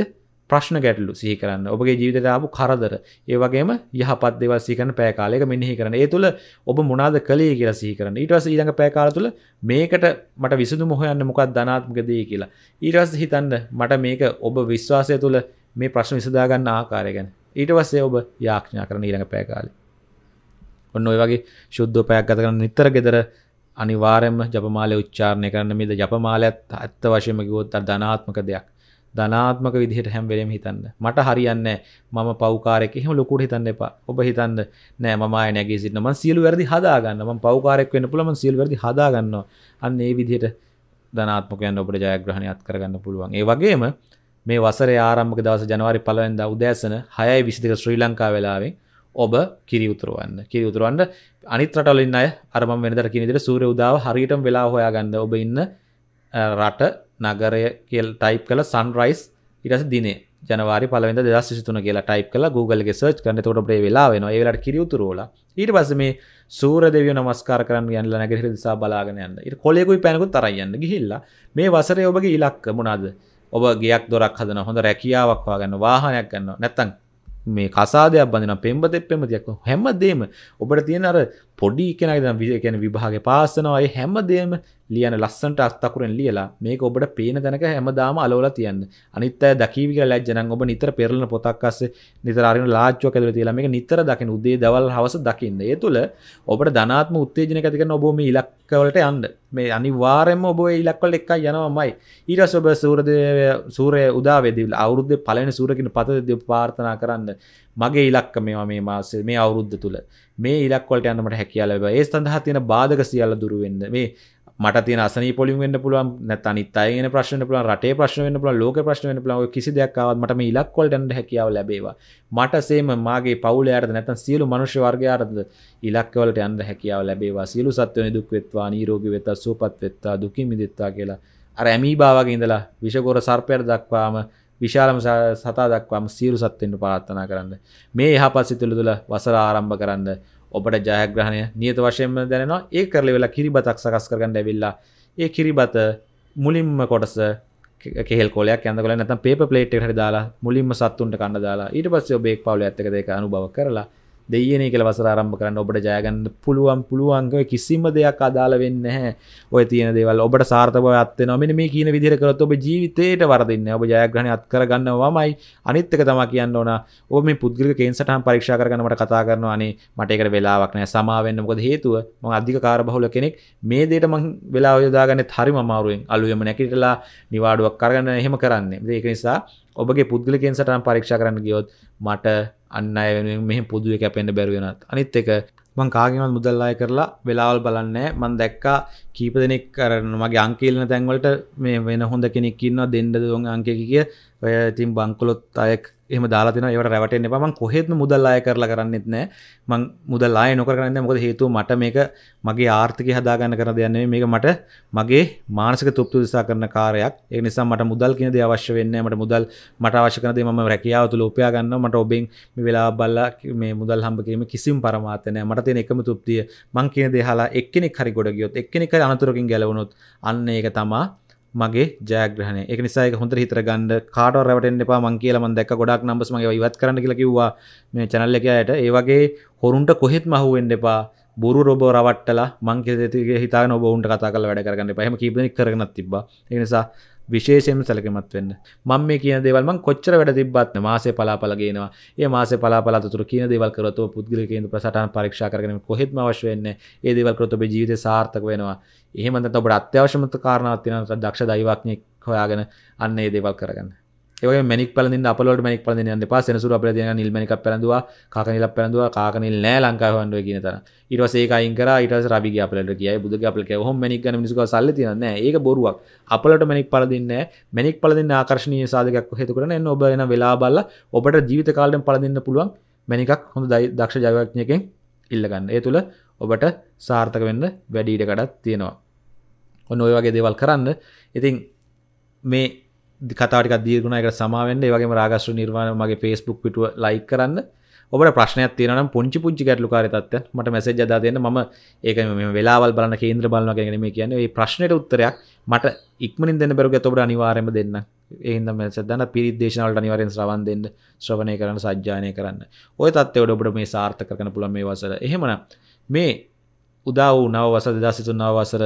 ප්‍රශ්න ගැටලු සිහි කරන්න ඔබගේ ජීවිතට ආපු කරදර ඒවගේම යහපත් දෙවල් සීකන පෑකාලයක මෙනෙහි කරන ඒ තුළ ඔබ මොනාද කළේ කියලා සිහි කරන්න ඊටවස ඊළඟ පෑකාල තුළ මේකට මට විසඳු මොහොයන්න මොකක් ධනාත්මකදී කියලා ඊටවස් හිතන්න මට මේක ඔබ විශ්වාසය තුළ මේ ප්‍රශ්න විසදාගන්න ආකාරය ගැන ඊට පස්සේ ඔබ යාක්ඥා කරන ඊළඟ පෑකාලි ඔන්න ඔය වගේ ශුද්ධ පැයක් ගත කරන නිතර ගෙදර අනිවාර්යෙන්ම ජපමාලය උච්චාරණය කරන්න මේද ජපමාලයත් අත්ත වශයෙන්ම කිව්වොත් ධනාත්මක දෙයක් ධනාත්මක විදිහට හැම් වෙලෙම හිතන්න මට හරියන්නේ මම පෞකාරයෙක් එහෙම ලොකුට හිතන්න එපා ඔබ හිතන්න නෑ මම ආයෙ නැගී සිටින මං සියලු වැරදි හදා ගන්න මං පෞකාරයෙක් වෙන්න පුළුවන් මං සියලු වැරදි හදා ගන්නවා අන්න ඒ විදිහට ධනාත්මකයන් ඔබට ජයග්‍රහණයත් කරගන්න පුළුවන් ඒ වගේම මේ වසර ආරම්භක දවස ජනවාරි පලවෙන්ද උදෑසන හයයි විසික ශ්‍රී ලංකා වෙලාවෙන් ඔබ කිරි උතුරුවන්න කිරි උතුරුවන්ට අනිත්‍රටලින් අය අරම වෙනදර කිනිදිර සූර උදාව හරිටම වෙලා හොයාගන්න ඔබ ඉන්න රට නගරය කියල් ටයිප් කළ සන්රයිස් ඉටස දින ජනවාරි පලවෙද දස් සිතුන කියලා ටයිප් කළ Googleගේ සර්ච් කන්න තොට ප්‍රේ වෙලා වෙන ඒලට කිරියුතුරෝල ඊට පස මේ සූර දෙව නමස්කාර කරන්න යන්න නැගහිර දිසා බලාගෙන යන්න කොලෙකුයි පැනකු තරයන්න ගිහිල්ලා මේ වසරය ඔබගේ ඉලක්ක මොනාද ඔබ ගයක් දොරක් හදන හොඳ රැකියාවක් වාගන්න වාහනයක් ගන්න නැත්තන් මේ කසාදයක් බඳන පෙම්බතෙත් පෙමතියක් හැම දේම ඔබට තියෙන අර පොඩි කෙනග විජයකැන විභාග පාසනවායි හැමදේම ලියන ලස්සන්ට අත්තකුරෙන් ලියලා මේක ඔබට පේන දැනක හැමදාම අලෝල තියන්න අනිත්තය දකිවික ලැජ්ජනන් ඔබ නිතර පෙරලන පොතක්කස්ස නිතරරන ලාච්චෝ ඇතුල තියලා මේ නිතර දකින උදේ දවල් හවස දකින්න ඒ තුළ ඔබට ධනාත්ම උත්තේජන ඇතිකන ඔබෝම ඉලක්කවලට යන්න මේ අනිවාරෙන්ම ඔබ ඉලක්වල එක් යනවමයි ඊට ඔබ සූරද සූරය උදාවේදවිල් අවුද්ධ පලන සූරකින පතදය පාර්ථනා කරන්න මගේ ඉලක්ක මේවා මේ මාසේ මේ අවුරුද්ධ තුළ මේ ඉලක්වලට යන්නට හැකියාල ඒ සඳහා තියෙන බාධක සියල්ල දුරුවෙන්ද මේ මට තිය අසන පොලිෙන්න්න පුළුවන් නැතනිත් අයන ප්‍රශ්න පුල රට ප්‍රශ්න පුල ලෝක ප්‍රශ්න පුල කිසි දෙයක්කාවත් මටම ඉලක්වලට හැකියාව ලැබේවා මට සේම මාගේ පවුලයාට නැතන් සියලු මනුෂ්‍ය වර්ගයාරද ඉලක්කවලට යන්න හැකියාව ලැබේවා සියලු සත්වන දුක් වෙත්වා නීරෝගි වෙත සූපත් වෙත්තා දුකින් මිදිත්තා කියලා අර ඇමී භාවගේ ඉඳලා විෂගොර සර්පයට දක්වාම විශාලම සතා දක්වාම සීරු සත්තෙන්ට පාත්තනා කරන්න මේ යහපත්සි තුළ තුළ වසර ආරම්භ කරන්න ඔබට ජයග්‍රහණය නියත වශයෙන්ම දැනවා ඒ කරල වෙලා කිරිබතක් සකස් කරගන්න ඇවිල්ලා ඒ කිරිබත මුලින්ම කොටස කෙල් කොලයක් ඇඳගල නැත පේ පලේට හරි දාලා මුලින්ම සත්තුන්ට කන්න දාලා ඊට පස්ස ඔබෙක් පවල ඇතකදක අනුභව කරලා දෙයනේ කළ වසර ආරම්භ කරන්න ඔබට ජයගන්න පුළුවන් පුළුවන්ග කිසිම දෙයක් අදාළ වෙන්න ඔය තියෙන දෙවල් ඔබට සාර්ථකවත්ත නොමෙන මේ කියන විදිරකරත් ඔබ ජීවිතයට වරදින්න ඔබ ජයග්‍රහණ අත් කරගන්නවාමයි අනිත්තක තම කියන්න ඕන ඔ මේ පුද්ගල කේන්සටහම් පරීක්ෂා කරනට කතා කරනවානේ මටකට වෙලාවක් නෑ සමාවෙන්න මොකද හේතුව ම අධික කාරබහුල කෙනෙක් මේ දේට මං වෙලා යොදාගන්න හරි මමාරුවෙන් අලුයම නැකිටලා නිවාඩුවක් කරගන්න එහෙම කරන්න ඒක නිසා ඔබගේ පුද්ගල කේන්සටම් පරීක්ෂා කරන්න ගියොත් මට අන්න අය මෙ පොදුව කැපෙන්න්න බැරවෙනත් අනිත් එක මං කාගේමත් මුදල්ලාය කරලා වෙලාවල් බලන්න මන් දැක්කා කීප දෙනෙක් කරන මගේ අංකේලන තැන්වලට මේ වෙන හොඳ කෙනෙක්කින්නවා දෙන්නද දොන් අංකෙ කිය ඔය ඉතින් බංකොලොත් අයෙක් එම දාලාතින ඒවට රැවටෙන් එපමන් කොහෙත්ම මුදල් අය කරලා කරන්නෙත් නෑ මං මුදල් අය නොකරන්න මොකද හේතුව මට මේක මගේ ආර්ථික හදාගන්න කර දෙයන්නේ මේක මට මගේ මානසික තුප්තු දිසා කරන කාරයක් ඒ නිසා මට මුදල් කියන දේ අවශ්‍ය වෙන්නේ මට මුදල් මට අවශ්‍ය කරන දේ මම රැකියාව තුල උපයා ගන්නවා මට ඔබෙන් මේ වෙලාව බලලා මේ මුදල් හම්බ කිරීම කිසිම පරමාර්ථයක් නෑ මට තියෙන එකම තුප්තිය මං කියන දේ හලා එක්කෙනෙක් හරි ගොඩ ගියොත් එක්කෙනෙක් හරි අනතුරකින් ගැලවුණොත් අන්න ඒක තමයි මගේ ජයග්‍රහණ එක නිසා හොඳ හිතර ගන්න කාට රවට එපා මං කියල මන් දැක් ගොඩක් නම්බස් මගේ ඉවත් කරන කියලා කිව්වා මේ චැනල්ල එකයට ඒ වගේ හොරුන්ට කොහෙත් මහුවෙන්ඩ එපා බුරු රොබ රවට්ටලා මංකෙතිගේ හිතා නොබවුන්ට කතා කල වැඩ කරගන්න පහම කීපනි කරන තිබ එනිසා විශේෂයෙන් සැලකමත් වෙන්න මම මේ කියන දේවල් මං කොච්චර වැඩ තිබ්බත් මාසේ පලාපල ගේනවා ඒ මාසේ පලාපල අතුරු කියන දේවල් කරතව පුද්ගලිකේන්ද්‍ර සටහන් පරීක්ෂා කරගෙන කොහෙත්ම අවශ්‍ය වෙන්නේ ඒ දේවල් කරතොබේ ජීවිතේ සාර්ථක වෙනවා එහෙමද ඔබට අත්‍යවශ්‍යමත කාරණාවක් තියෙනවා දක්ෂ දෛවඥෙක් හොයාගෙන අන්න ඒ දේවල් කරගන්න. ඒ වගේ මෙනික් පළඳින්න අපලෝඩ් මෙනික් පළඳින්න යන්න එපා. සෙනසුරු අපල දෙන නිල් මෙනිකක් පළඳුවා, කාකනිලක් පළඳුවා, කාකනිල් නෑ ලංකාව හොයන්න ඔය කියන තරම්. ඊට පස්සේ ඒක අයින් කරා. ඊට පස්සේ රවිගේ අපලට කියයි, බුදුගේ අපල කියයි. ඔහොම මෙනික් ගන්න මිනිස්සු කව සල්ලි තියන්නේ නෑ. ඒක බොරුවක්. අපලට මෙනික් පළඳින්නේ නෑ. මෙනික් පළඳින්න ආකර්ශනීය සාධකයක් හේතු කරගෙන එන්න ඔබ එන වෙලා බලලා ඔබට ජීවිත කාලෙම පළඳින්න පුළුවන් මෙනිකක් හොඳ දක්ෂ ජෛවඥයකෙන් ඉල්ලගන්න. ඒ තුල ඔබට සාර්ථක වෙන්න වැඩි ඉඩකඩක් තියෙනවා. ඔන්න ඔය වගේ දෙවල් කරන්න ඉතින් මේ කතාටික දීරුණයක සමාවෙන්න්න වගේ රාගස්ු නිර්වාණ මගේ පේස්බුක් පිටුව ලයි කරන්න ඔබට ප්‍රශ්නයක් තියෙනනම් පුංචි පුංචි ගැටලු කාරිතත්ව මට මැසෙජ් ජදා දෙන්න ම ඒක මෙම වෙලාවල් බලන්න කේන්ද්‍ර බලන ගැනීම කියන්නේ ඒ ප්‍රශ්නයට උත්තරයක් මට ඉක්මනින් දෙන්න බැරුග තොබට අනිවාරයම දෙන්න ඒහිද මැසදන්න පිරිදේශනලට අනිවරෙන් ශ්‍රවන් දෙන්න ශ්‍රවණය කරන්න සජ්ජානය කරන්න ඔය තත්වයට ඔබට මේ සාර්ථක කරන පුළන් මේ වසර එහෙමන මේ උදා වූ නව වස දෙදා සිතුන් අවවසර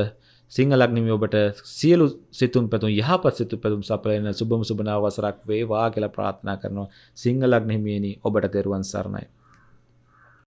සිංහලක්නම ඔබට සියලු සිතුම් පැතුම් යහපත් සිතු පැතුම් සපලන සුබම සුබනාවසරක් වේවා කියල ප්‍රාත්නා කරනවා සිංහලක්නෙමියනි ඔබට තෙරුවන් සරණයි